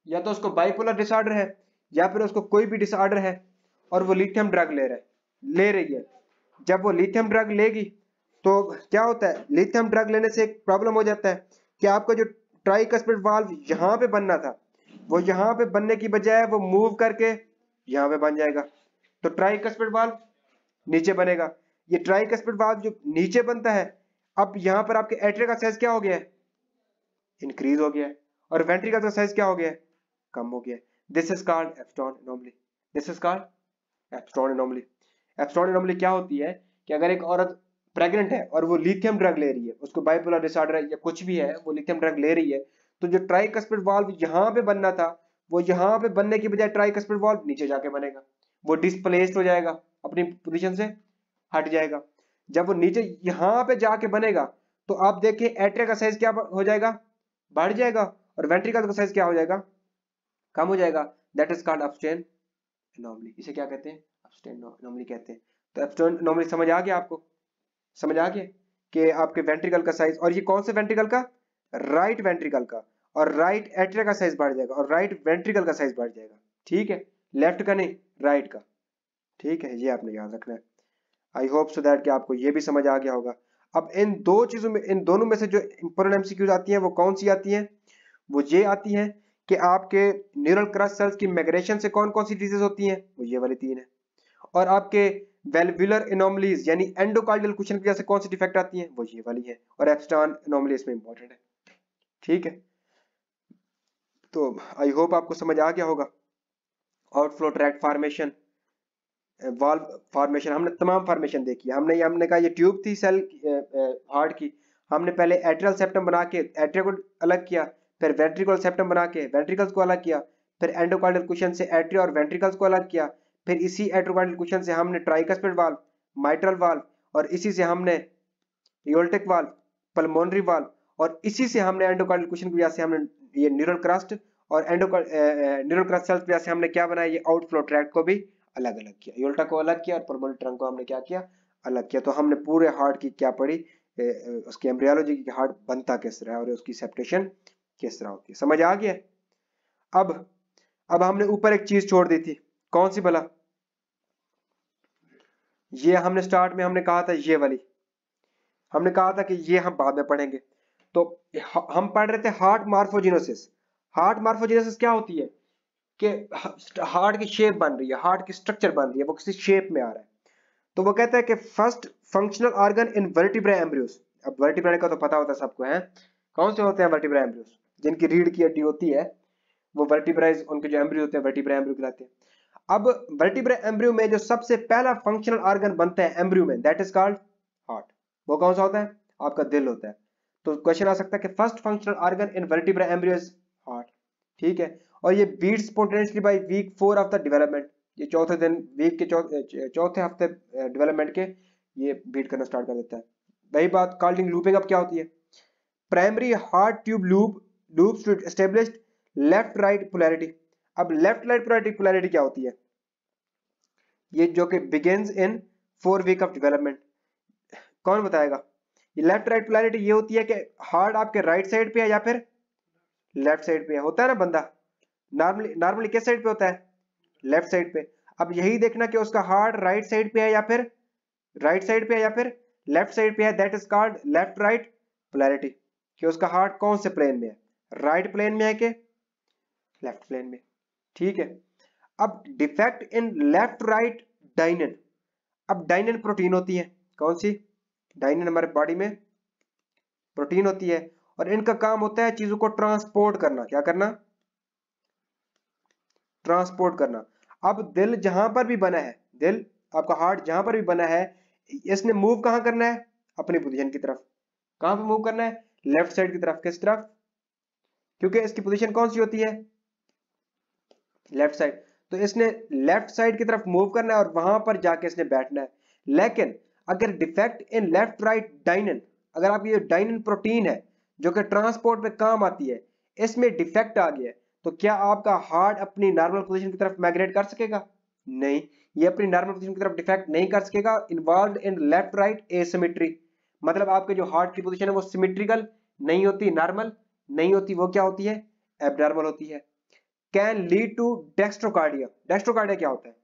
या तो उसको बाइपोलर डिसऑर्डर है या फिर उसको कोई भी डिसऑर्डर है और वो लिथियम ड्रग ले रहे ले रही है जब वो लिथियम ड्रग लेगी तो क्या होता है लिथियम ड्रग लेने से एक प्रॉब्लम हो जाता है कि आपका जो ट्राइकस्पिड वाल्व यहां पे बनना था वो यहां पे बनने की बजाय वो मूव करके यहां पे बन जाएगा तो ट्राइकस्पिड वाल्व नीचे बनेगा ये ट्राइकस्पिड वाल्व जो नीचे बनता है अब यहां पर आपके एट्रे का साइज क्या हो गया है इंक्रीज हो गया है और वेंट्रिकल का साइज क्या हो गया है कम हो गया this is called Ebstein anomaly this is called Ebstein anomaly Ebstein anomaly क्या होती है कि अगर एक औरत प्रेग्नेंट है और वो लिथियम ड्रग ले रही है उसको बाइपोलर डिसऑर्डर है या कुछ भी है वो लिथियम ड्रग ले रही है तो जो ट्राइकस्पिड वाल्व यहाँ पे बनना था वो यहाँ पे बनने की बजाय ट्राइकस्पिड वाल्व नीचे जाके बनेगा वो डिस्प्लेस्ड हो जाएगा अपनी पोजिशन से हट जाएगा जब वो नीचे यहाँ पे जाके बनेगा तो आप देखिए एट्रिया का साइज क्या हो जाएगा बढ़ जाएगा और वेंट्रिकल का साइज क्या हो जाएगा कम हो जाएगा that is called Ebstein anomaly इसे क्या कहते हैं अपस्टेन एनोमली कहते हैं तो अपस्टेन एनोमली समझ आ गया आपको समझ आ गए कि आपके वेंट्रिकल का साइज और ये कौन से वेंट्रिकल का राइट right वेंट्रिकल का और राइट right एट्रिया का साइज बढ़ जाएगा और राइट right वेंट्रिकल का साइज बढ़ जाएगा ठीक है लेफ्ट का नहीं राइट का ठीक है ये आपने याद रखना है आई होप सो दैट कि आपको ये भी समझ आ गया होगा अब इन दो चीजों में इन दोनों में से जो इंपोर्टेंट एमसीक्यूज आती हैं वो कौन सी आती हैं वो ये आती हैं कि आपके न्यूरल क्रस्ट सेल्स की माइग्रेशन से कौन कौन सी डिजीज होती हैं वो ये वाली तीन है और आपके वेलव्युलर इनोमलीज यानी एंडोकार्डियल क्वेश्चन की वजह से कौन सी डिफेक्ट आती है वो ये वाली है और एप्सटॉन इनोमली इसमें इंपॉर्टेंट है ठीक है तो आई होप आपको समझ आ गया होगा outflow tract formation valve formation हमने तमाम फॉर्मेशन देखी हमने हमने कहा ये ट्यूब थी सेल हार्ट की हमने पहले एट्रियल सेप्टम बना के एट्रिया को अलग किया फिर वेंट्रिकल सेप्टम बना के वेंट्रिकल्स को अलग किया फिर एंडोकार्डियल क्वेश्चन से एट्रिया और वेंट्रिकल्स को अलग किया फिर इसी एट्रोबाइटल क्वेश्चन से हमने ट्राइकस्पेड वाल्व माइट्रल वाल्व और इसी से हमने योल्टेक वाल्व पल्मोनरी वाल्व और इसी से हमने एंडोकार्डियल क्वेश्चन की वजह से हमने ये न्यूरल क्रस्ट और एंडोकार्ड न्यूरल क्रस्ट सेल्स की वजह से हमने क्या बनाया ये आउटफ्लो ट्रैक्ट को भी अलग अलग किया योल्टा को अलग किया और पल्मोनरी ट्रंक को हमने क्या किया अलग किया तो हमने पूरे हार्ट की क्या पढ़ी उसकी एम्ब्रियोलॉजी की हार्ट बनता किस तरह और उसकी सेप्टेशन किस तरह होती है समझ आ गया अब अब हमने ऊपर एक चीज छोड़ दी थी कौन सी भला ये हमने स्टार्ट में हमने कहा था ये वाली हमने कहा था कि ये हम बाद में पढ़ेंगे तो हम पढ़ रहे थे हार्ट मार्फोजिनोसिस हार्ट मार्फोजिनोसिस क्या होती है कि हार्ट की शेप बन रही है हार्ट की स्ट्रक्चर बन रही है वो किसी शेप में आ रहा है तो वो कहता है कि first functional organ in vertebrate embryos अब वर्टिब्रा का तो पता होता है सबको है कौन से होते हैं वर्टिब्रा एम्ब्रियोस जिनकी रीढ़ की हड्डी होती है वो वर्टिब्राइज उनके जो एम्ब्रियो होते हैं वर्टिब्रा एम्ब्रियो कहलाते हैं अब वर्टिब्रे एम्ब्रियो में जो सबसे पहला फंक्शनल ऑर्गन बनता है एम्ब्रियो में दैट इज कॉल्ड हार्ट वो कौन सा होता है आपका दिल होता है तो क्वेश्चन आ सकता है कि first functional organ in vertebrate embryo is heart ठीक है और ये beat spontaneously by week four of the development ये चौथे दिन वीक के चौथे हफ्ते डेवलपमेंट के ये बीट करना स्टार्ट कर देता है वही बात कॉल्डिंग लूपिंग अब क्या होती है primary heart tube loop loops to establish left right polarity अब लेफ्ट राइट पोलैरिटी पोलैरिटी क्या होती है ये जो कि begins in four week of development कौन बताएगा ये लेफ्ट राइट पोलैरिटी ये होती है कि हार्ट आपके राइट साइड पे है या फिर लेफ्ट साइड पे है होता है ना बंदा नॉर्मली नॉर्मली किस साइड पे होता है लेफ्ट साइड पे अब यही देखना कि उसका हार्ट राइट साइड पे है या फिर राइट साइड पे है या फिर लेफ्ट साइड पे है that is called left right polarity कि उसका हार्ट कौन से प्लेन में है राइट right प्लेन में है कि लेफ्ट प्लेन में ठीक है अब defect in left right dynein अब डाइनन प्रोटीन होती है कौन सी डाइनन हमारे बॉडी में प्रोटीन होती है और इनका काम होता है चीजों को ट्रांसपोर्ट करना क्या करना ट्रांसपोर्ट करना अब दिल जहां पर भी बना है दिल आपका हार्ट जहां पर भी बना है इसने मूव कहां करना है अपनी पोजीशन की तरफ कहां पर मूव करना है लेफ्ट साइड की तरफ किस तरफ क्योंकि इसकी पोजीशन कौन सी होती है लेफ्ट साइड तो इसने लेफ्ट साइड की तरफ मूव करना है और वहां पर जाके इसने बैठना है लेकिन अगर defect in left right dynein अगर आपकी डाइनन प्रोटीन है जो कि ट्रांसपोर्ट में काम आती है इसमें डिफेक्ट आ गया तो क्या आपका हार्ट अपनी नॉर्मल पोजिशन की तरफ माइग्रेट कर सकेगा नहीं ये अपनी नॉर्मल पोजिशन की तरफ डिफेक्ट नहीं कर सकेगा इन्वॉल्व इन लेफ्ट राइट ए मतलब आपके जो हार्ट की पोजिशन है वो सिमिट्रिकल नहीं होती नॉर्मल नहीं होती वो क्या होती है एबनॉर्मल होती है can lead to dextrocardia dextrocardia क्या होता है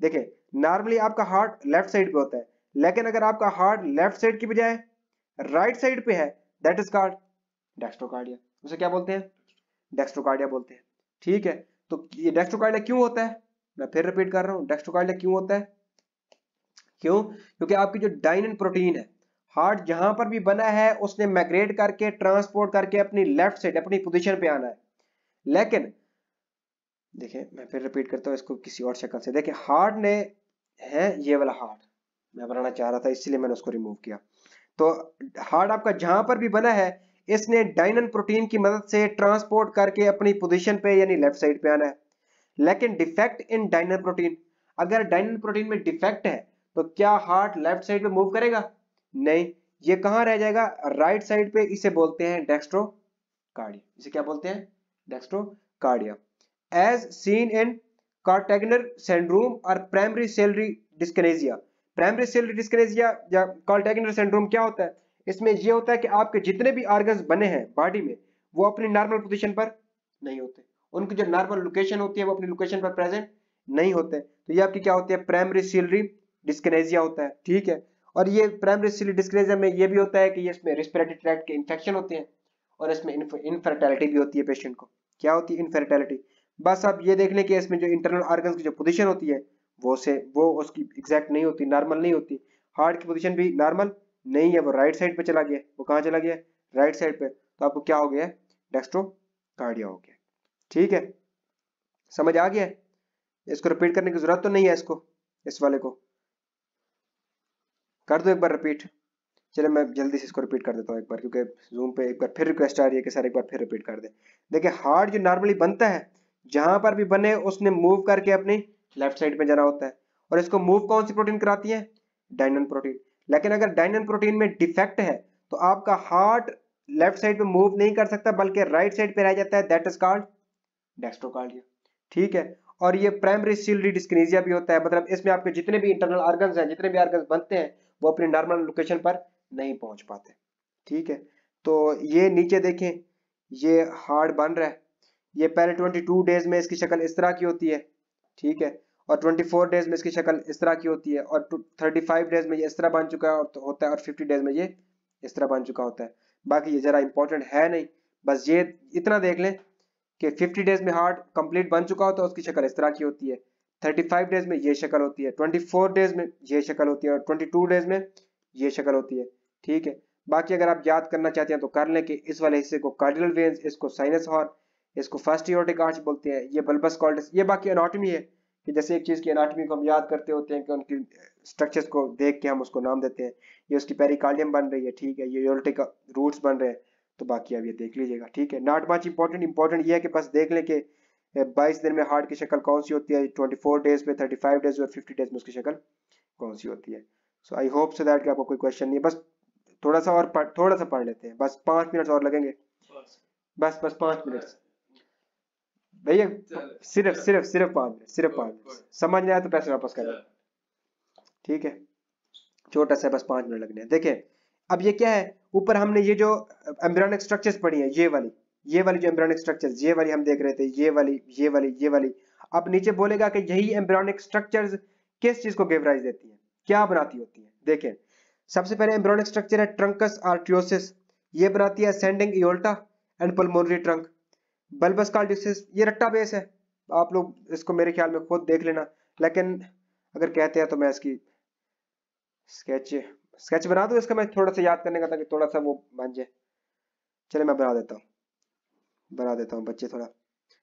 देखिए नॉर्मली आपका हार्ट लेफ्ट साइड पे होता है लेकिन अगर आपका हार्ट लेफ्ट साइड की बजाय राइट साइड पे है दैट इज कार्ड डेस्ट्रोकार्डिया उसे क्या बोलते हैं डेस्ट्रोकार्डिया बोलते हैं ठीक है तो ये डेस्ट्रोकार्डिया क्यों होता है मैं फिर रिपीट कर रहा हूं डेस्ट्रोकार्डिया क्यों होता है क्यों क्योंकि आपकी जो डाइनन प्रोटीन है हार्ट जहां पर भी बना है उसने माइग्रेट करके ट्रांसपोर्ट करके अपनी लेफ्ट साइड अपनी पोजीशन पे आना है लेकिन देखिए मैं फिर रिपीट करता हूँ इसको किसी और शक्ल से देखिए हार्ड ने है ये वाला हार्ड मैं बनाना चाह रहा था इसलिए मैंने उसको रिमूव किया तो हार्ड आपका जहां पर भी बना है इसने डाइनन प्रोटीन की मदद से ट्रांसपोर्ट करके अपनी पोजीशन पे यानी लेफ्ट साइड पे आना है लेकिन डिफेक्ट इन डाइनन प्रोटीन अगर डाइनन प्रोटीन में डिफेक्ट है तो क्या हार्ट लेफ्ट साइड पे मूव करेगा नहीं ये कहां रह जाएगा राइट साइड पे इसे बोलते हैं कार्डिया इसे क्या बोलते हैं cardia as seen in Kartagener syndrome और primary ciliary dyskinesia primary ciliary dyskinesia या कार्टेगनर सेंड्रोम क्या होता है इसमें यह होता है कि आपके जितने भी ऑर्गन्स बने हैं बॉडी में वो अपनी नॉर्मल पोजिशन पर नहीं होते उनकी जो नॉर्मल लोकेशन होती है वो अपनी लोकेशन पर प्रेजेंट नहीं होते तो ये आपकी क्या होती है प्राइमरी सेलरी डिस्कनेजिया होता है ठीक है और ये प्राइमरी सेलरी डिस्कनेजिया में ये भी होता है कि इसमें रेस्पिरेटरी ट्रैक्ट के इन्फेक्शन होते हैं और इसमें इन्फर्टिलिटी भी होती है पेशेंट को क्या होती है इन्फर्टिलिटी बस आप ये देख लें कि इसमें जो इंटरनल ऑर्गन की जो पोजिशन होती है वो से वो उसकी एग्जैक्ट नहीं होती नॉर्मल नहीं होती हार्ट की पोजिशन भी नॉर्मल नहीं है वो राइट साइड पे चला गया वो कहाँ चला गया राइट साइड पे तो आपको क्या हो गया डेक्स्ट्रो कार्डिया हो गया ठीक है समझ आ गया इसको रिपीट करने की जरूरत तो नहीं है इसको इस वाले को कर दो एक बार रिपीट चलो मैं जल्दी से इसको रिपीट कर देता हूँ एक बार क्योंकि जूम पे एक बार फिर रिक्वेस्ट आ रही है कि सर एक बार फिर रिपीट कर दे देखिए हार्ट जो नॉर्मली बनता है जहां पर भी बने उसने मूव करके अपने लेफ्ट साइड में जाना होता है और इसको मूव कौन सी प्रोटीन कराती है डायनन प्रोटीन लेकिन अगर डायनन प्रोटीन में डिफेक्ट है तो आपका हार्ट लेफ्ट साइड पे मूव नहीं कर सकता बल्कि राइट साइड पे रह जाता है दैट इज कॉल्ड डेक्स्ट्रोकार्डिया ठीक है और ये प्राइमरी सिलरी डिस्कनेजिया भी होता है मतलब इसमें आपके जितने भी इंटरनल ऑर्गन्स हैं जितने भी ऑर्गन्स बनते हैं वो अपने नॉर्मल लोकेशन पर नहीं पहुंच पाते ठीक है तो ये नीचे देखें ये हार्ड बन रहा है ये पहले 22 डेज में इसकी शक्ल इस तरह की होती है ठीक है और 24 डेज में इसकी शक्ल इस तरह की होती है और 35 डेज में ये इस तरह बन चुका होता है और 50 डेज में ये इस तरह बन चुका होता है बाकी ये जरा इंपॉर्टेंट है नहीं बस ये इतना देख लें कि 50 डेज में हार्ट कंप्लीट बन चुका होता है उसकी शक्ल इस तरह की होती है 35 डेज में ये शक्ल होती है 24 डेज में ये शक्ल होती है और 22 डेज में ये शक्ल होती है ठीक है बाकी अगर आप याद करना चाहते हैं तो कर लें कि इस वाले हिस्से को कार्डियल वेन्स इसको साइनस हॉर्न इसको फर्स्ट ईरोटिक आर्च बोलते हैं ये बल्बस कॉल्डस ये बाकी अनाटमी है कि जैसे एक चीज़ की अनाटमी को हम याद करते होते हैं कि उनकी स्ट्रक्चर्स को देख के हम उसको नाम देते हैं ये उसकी पेरिकार्डियम बन रही है ठीक है ये यूरोटिक रूट्स बन रहे हैं तो बाकी अब ये देख लीजिएगा ठीक है नॉट मच इंपॉर्टेंट इंपॉर्टेंट ये है कि बस देख लें कि बाईस दिन में हार्ट की शक्ल कौन सी होती है ट्वेंटी फोर डेज में थर्टी फाइव डेज और फिफ्टी डेज में उसकी शक्ल कौन सी होती है सो आई होप सो दैट आपको कोई क्वेश्चन नहीं है बस थोड़ा सा और थोड़ा सा पढ़ लेते हैं बस पांच मिनट और लगेंगे बस बस पांच मिनट भैया सिर्फ सिर्फ सिर्फ पाँच मिनट सिर्फ पाँच मिनट समझ नहीं आए तो पैसे वापस कर ठीक है छोटा सा बस पाँच मिनट लगने हैं देखें अब ये क्या है ऊपर हमने ये जो एम्ब्रॉनिक स्ट्रक्चर्स पढ़ी है ये वाली ये वाली जो एम्ब्रॉनिक स्ट्रक्चर ये वाली हम देख रहे थे ये वाली ये वाली ये वाली अब नीचे बोलेगा कि यही एम्ब्रॉनिक स्ट्रक्चर्स किस चीज को गेवराइज देती है क्या बनाती होती है देखें सबसे पहले एम्ब्रॉनिक स्ट्रक्चर है ट्रंकस आर्टियोसिस ये बनाती है ascending aorta and pulmonary trunk bulbus का ये रट्टा बेस है आप लोग इसको मेरे ख्याल में खुद देख लेना लेकिन अगर कहते हैं तो मैं इसकी स्केच स्केच बना दू इसका मैं थोड़ा सा याद करने का ताकि थोड़ा सा वो बन जाए चले मैं बना देता हूँ बना देता हूँ बच्चे थोड़ा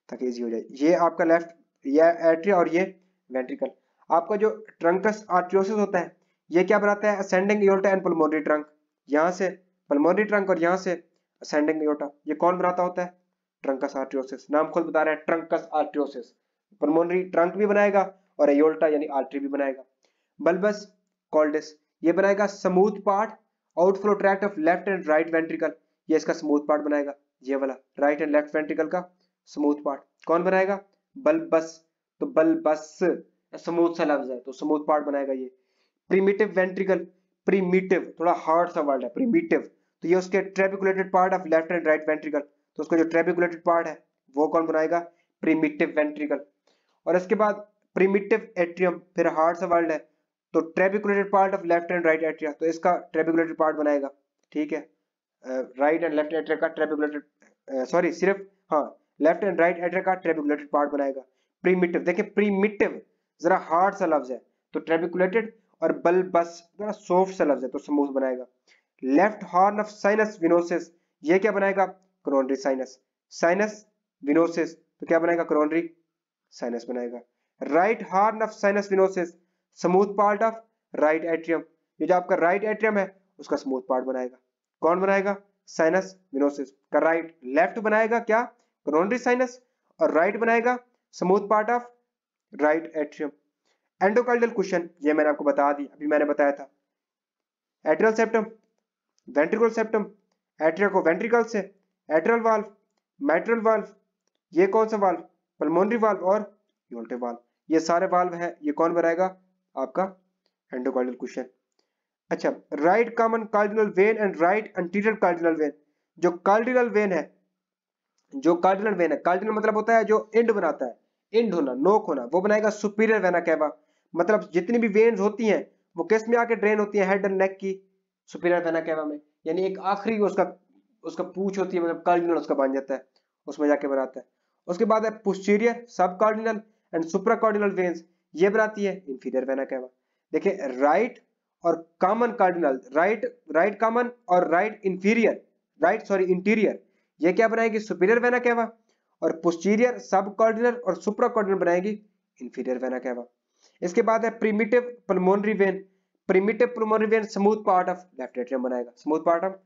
ताकि ईजी हो जाए ये आपका लेफ्ट ये एट्री और ये वेंट्रिकल आपका जो ट्रंकस आर्ट्रियोसिस होता है ये क्या बनाता है ascending aorta and pulmonary trunk यहाँ से पल्मोनरी ट्रंक और यहाँ से असेंडिंग इोटा ये कौन बनाता होता है ट्रंकस आर्टियोसिस नाम खुद बता रहे हैं ट्रंकस आर्टियोसिस पल्मोनरी ट्रंक भी बनाएगा और एयोल्टा यानी आर्टरी भी बनाएगा बल्बस कॉल्डिस ये बनाएगा smooth part outflow tract of left and right ventricle ये इसका स्मूथ पार्ट बनाएगा ये वाला राइट एंड लेफ्ट वेंट्रिकल का स्मूथ पार्ट कौन बनाएगा बल्बस तो बल्बस स्मूथ सा लफ्ज है तो स्मूथ पार्ट बनाएगा ये प्रीमिटिव वेंट्रिकल प्रीमिटिव थोड़ा हार्ड सा वर्ड है प्रीमिटिव तो ये उसके trabeculated part of left and right ventricle तो उसका जो ट्रेबिकुलेटेड पार्ट है वो कौन बनाएगा प्रीमिटिव वेंट्रिकल और इसके बाद प्रीमिटिव एट्रियम फिर हार्ट से वर्ल्ड है तो trabeculated part of left and right atria तो इसका ट्रेबिकुलेटेड पार्ट बनाएगा ठीक है राइट एंड लेफ्ट एट्रिया का ट्रेबिकुलेटेड सॉरी सिर्फ हाँ लेफ्ट एंड राइट एट्रिया का ट्रेबिकुलेटेड पार्ट बनाएगा प्रीमिटिव देखिए प्रीमिटिव जरा हार्ड सा लफ्ज है तो ट्रेबिकुलेटेड और बल्बस जरा सॉफ्ट सा लफ्ज है तो समूथ बनाएगा left horn of sinus venosus ये क्या बनाएगा क्रोनरी साइनस साइनस विनोसिस तो क्या बनाएगा क्रोनरी साइनस बनाएगा right horn of sinus venosus smooth part of right atrium ये जो आपका राइट एट्रियम है उसका स्मूथ पार्ट बनाएगा कौन बनाएगा साइनस विनोसिस का राइट लेफ्ट बनाएगा क्या क्रोनरी साइनस और राइट right बनाएगा smooth part of right atrium endocardial cushion ये मैंने आपको बता दी अभी मैंने बताया था atrial septum ventricle septum atria को वेंट्रिकल से एट्रल वाल्व मैट्रल वाल्व ये कौन सा वाल्व पल्मोनरी वाल्व और यूल्टे वाल्व ये सारे वाल्व हैं ये कौन बनाएगा आपका एंडोकार्डियल क्वेश्चन अच्छा right common cardinal vein and right anterior cardinal vein जो कार्डिनल वेन है जो कार्डिनल वेन है कार्डिनल मतलब होता है जो इंड बनाता है इंड होना नोक होना वो बनाएगा सुपीरियर वेना कैवा मतलब जितनी भी वेन्स होती हैं वो किस में आके ड्रेन होती है हेड एंड नेक की सुपीरियर वेना कैवा में यानी एक आखिरी उसका उसका पूछ होती है मतलब कार्डिनल उसका बन जाता है उसमें जाके बनाता है उसके बाद है posterior subcardinal and supracardinal veins ये बनाती है इन्फीरियर वेना कैवा देखिए राइट और common cardinal right right common और right inferior right sorry anterior ये क्या बनाएगी सुपीरियर वेना कैवा और पुस्टीरियर सब कार्डिनल और सुप्रा कार्डिनल बनाएगी इन्फीरियर वेना कैवा इसके बाद है primitive pulmonary vein primitive pulmonary vein smooth part of left atrium बनाएगा smooth part of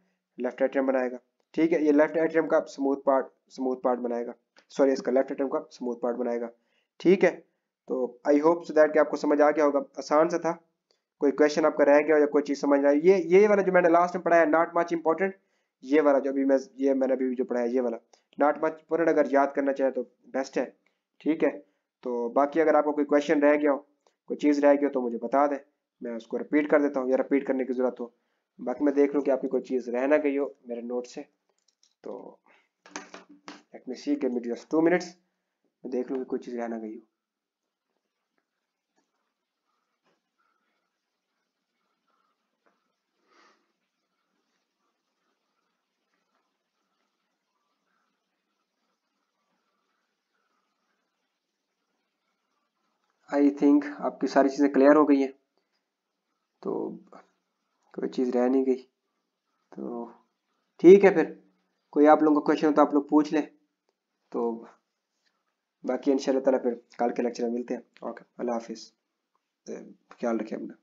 left atrium बनाएगा ठीक है ये लेफ्ट एट्रियम का स्मूथ पार्ट स्मूथ पार्ट बनाएगा सॉरी इसका लेफ्ट एट्रियम का स्मूथ पार्ट बनाएगा ठीक है तो आई होप सो दैट कि आपको समझ आ गया होगा आसान सा था कोई क्वेश्चन आपका रह गया या कोई चीज़ समझ आई ये ये वाला जो मैंने लास्ट में पढ़ाया नॉट मच इंपॉर्टेंट ये वाला जो अभी मैं ये मैंने अभी जो पढ़ाया ये वाला नॉट मच इंपॉर्टेंट अगर याद करना चाहे तो बेस्ट है ठीक है तो बाकी अगर आपको कोई क्वेश्चन रह गया हो कोई चीज़ रह गई हो तो मुझे बता दें मैं उसको रिपीट कर देता हूँ या रिपीट करने की ज़रूरत हो बाकी मैं देख लूँ कि आपकी कोई चीज़ रहना गई हो मेरे नोट से तो let me see give me just two minutes मैं देख लूँ कि कोई चीज़ रह ना गई हो आई थिंक आपकी सारी चीज़ें क्लियर हो गई हैं तो कोई चीज़ रह नहीं गई तो ठीक है फिर कोई आप लोगों का क्वेश्चन हो तो आप लोग पूछ लें तो बाकी इन ताला फिर कल के लेक्चर में मिलते हैं ओके अल्लाह हाफिज़ तो ख्याल रखें अपना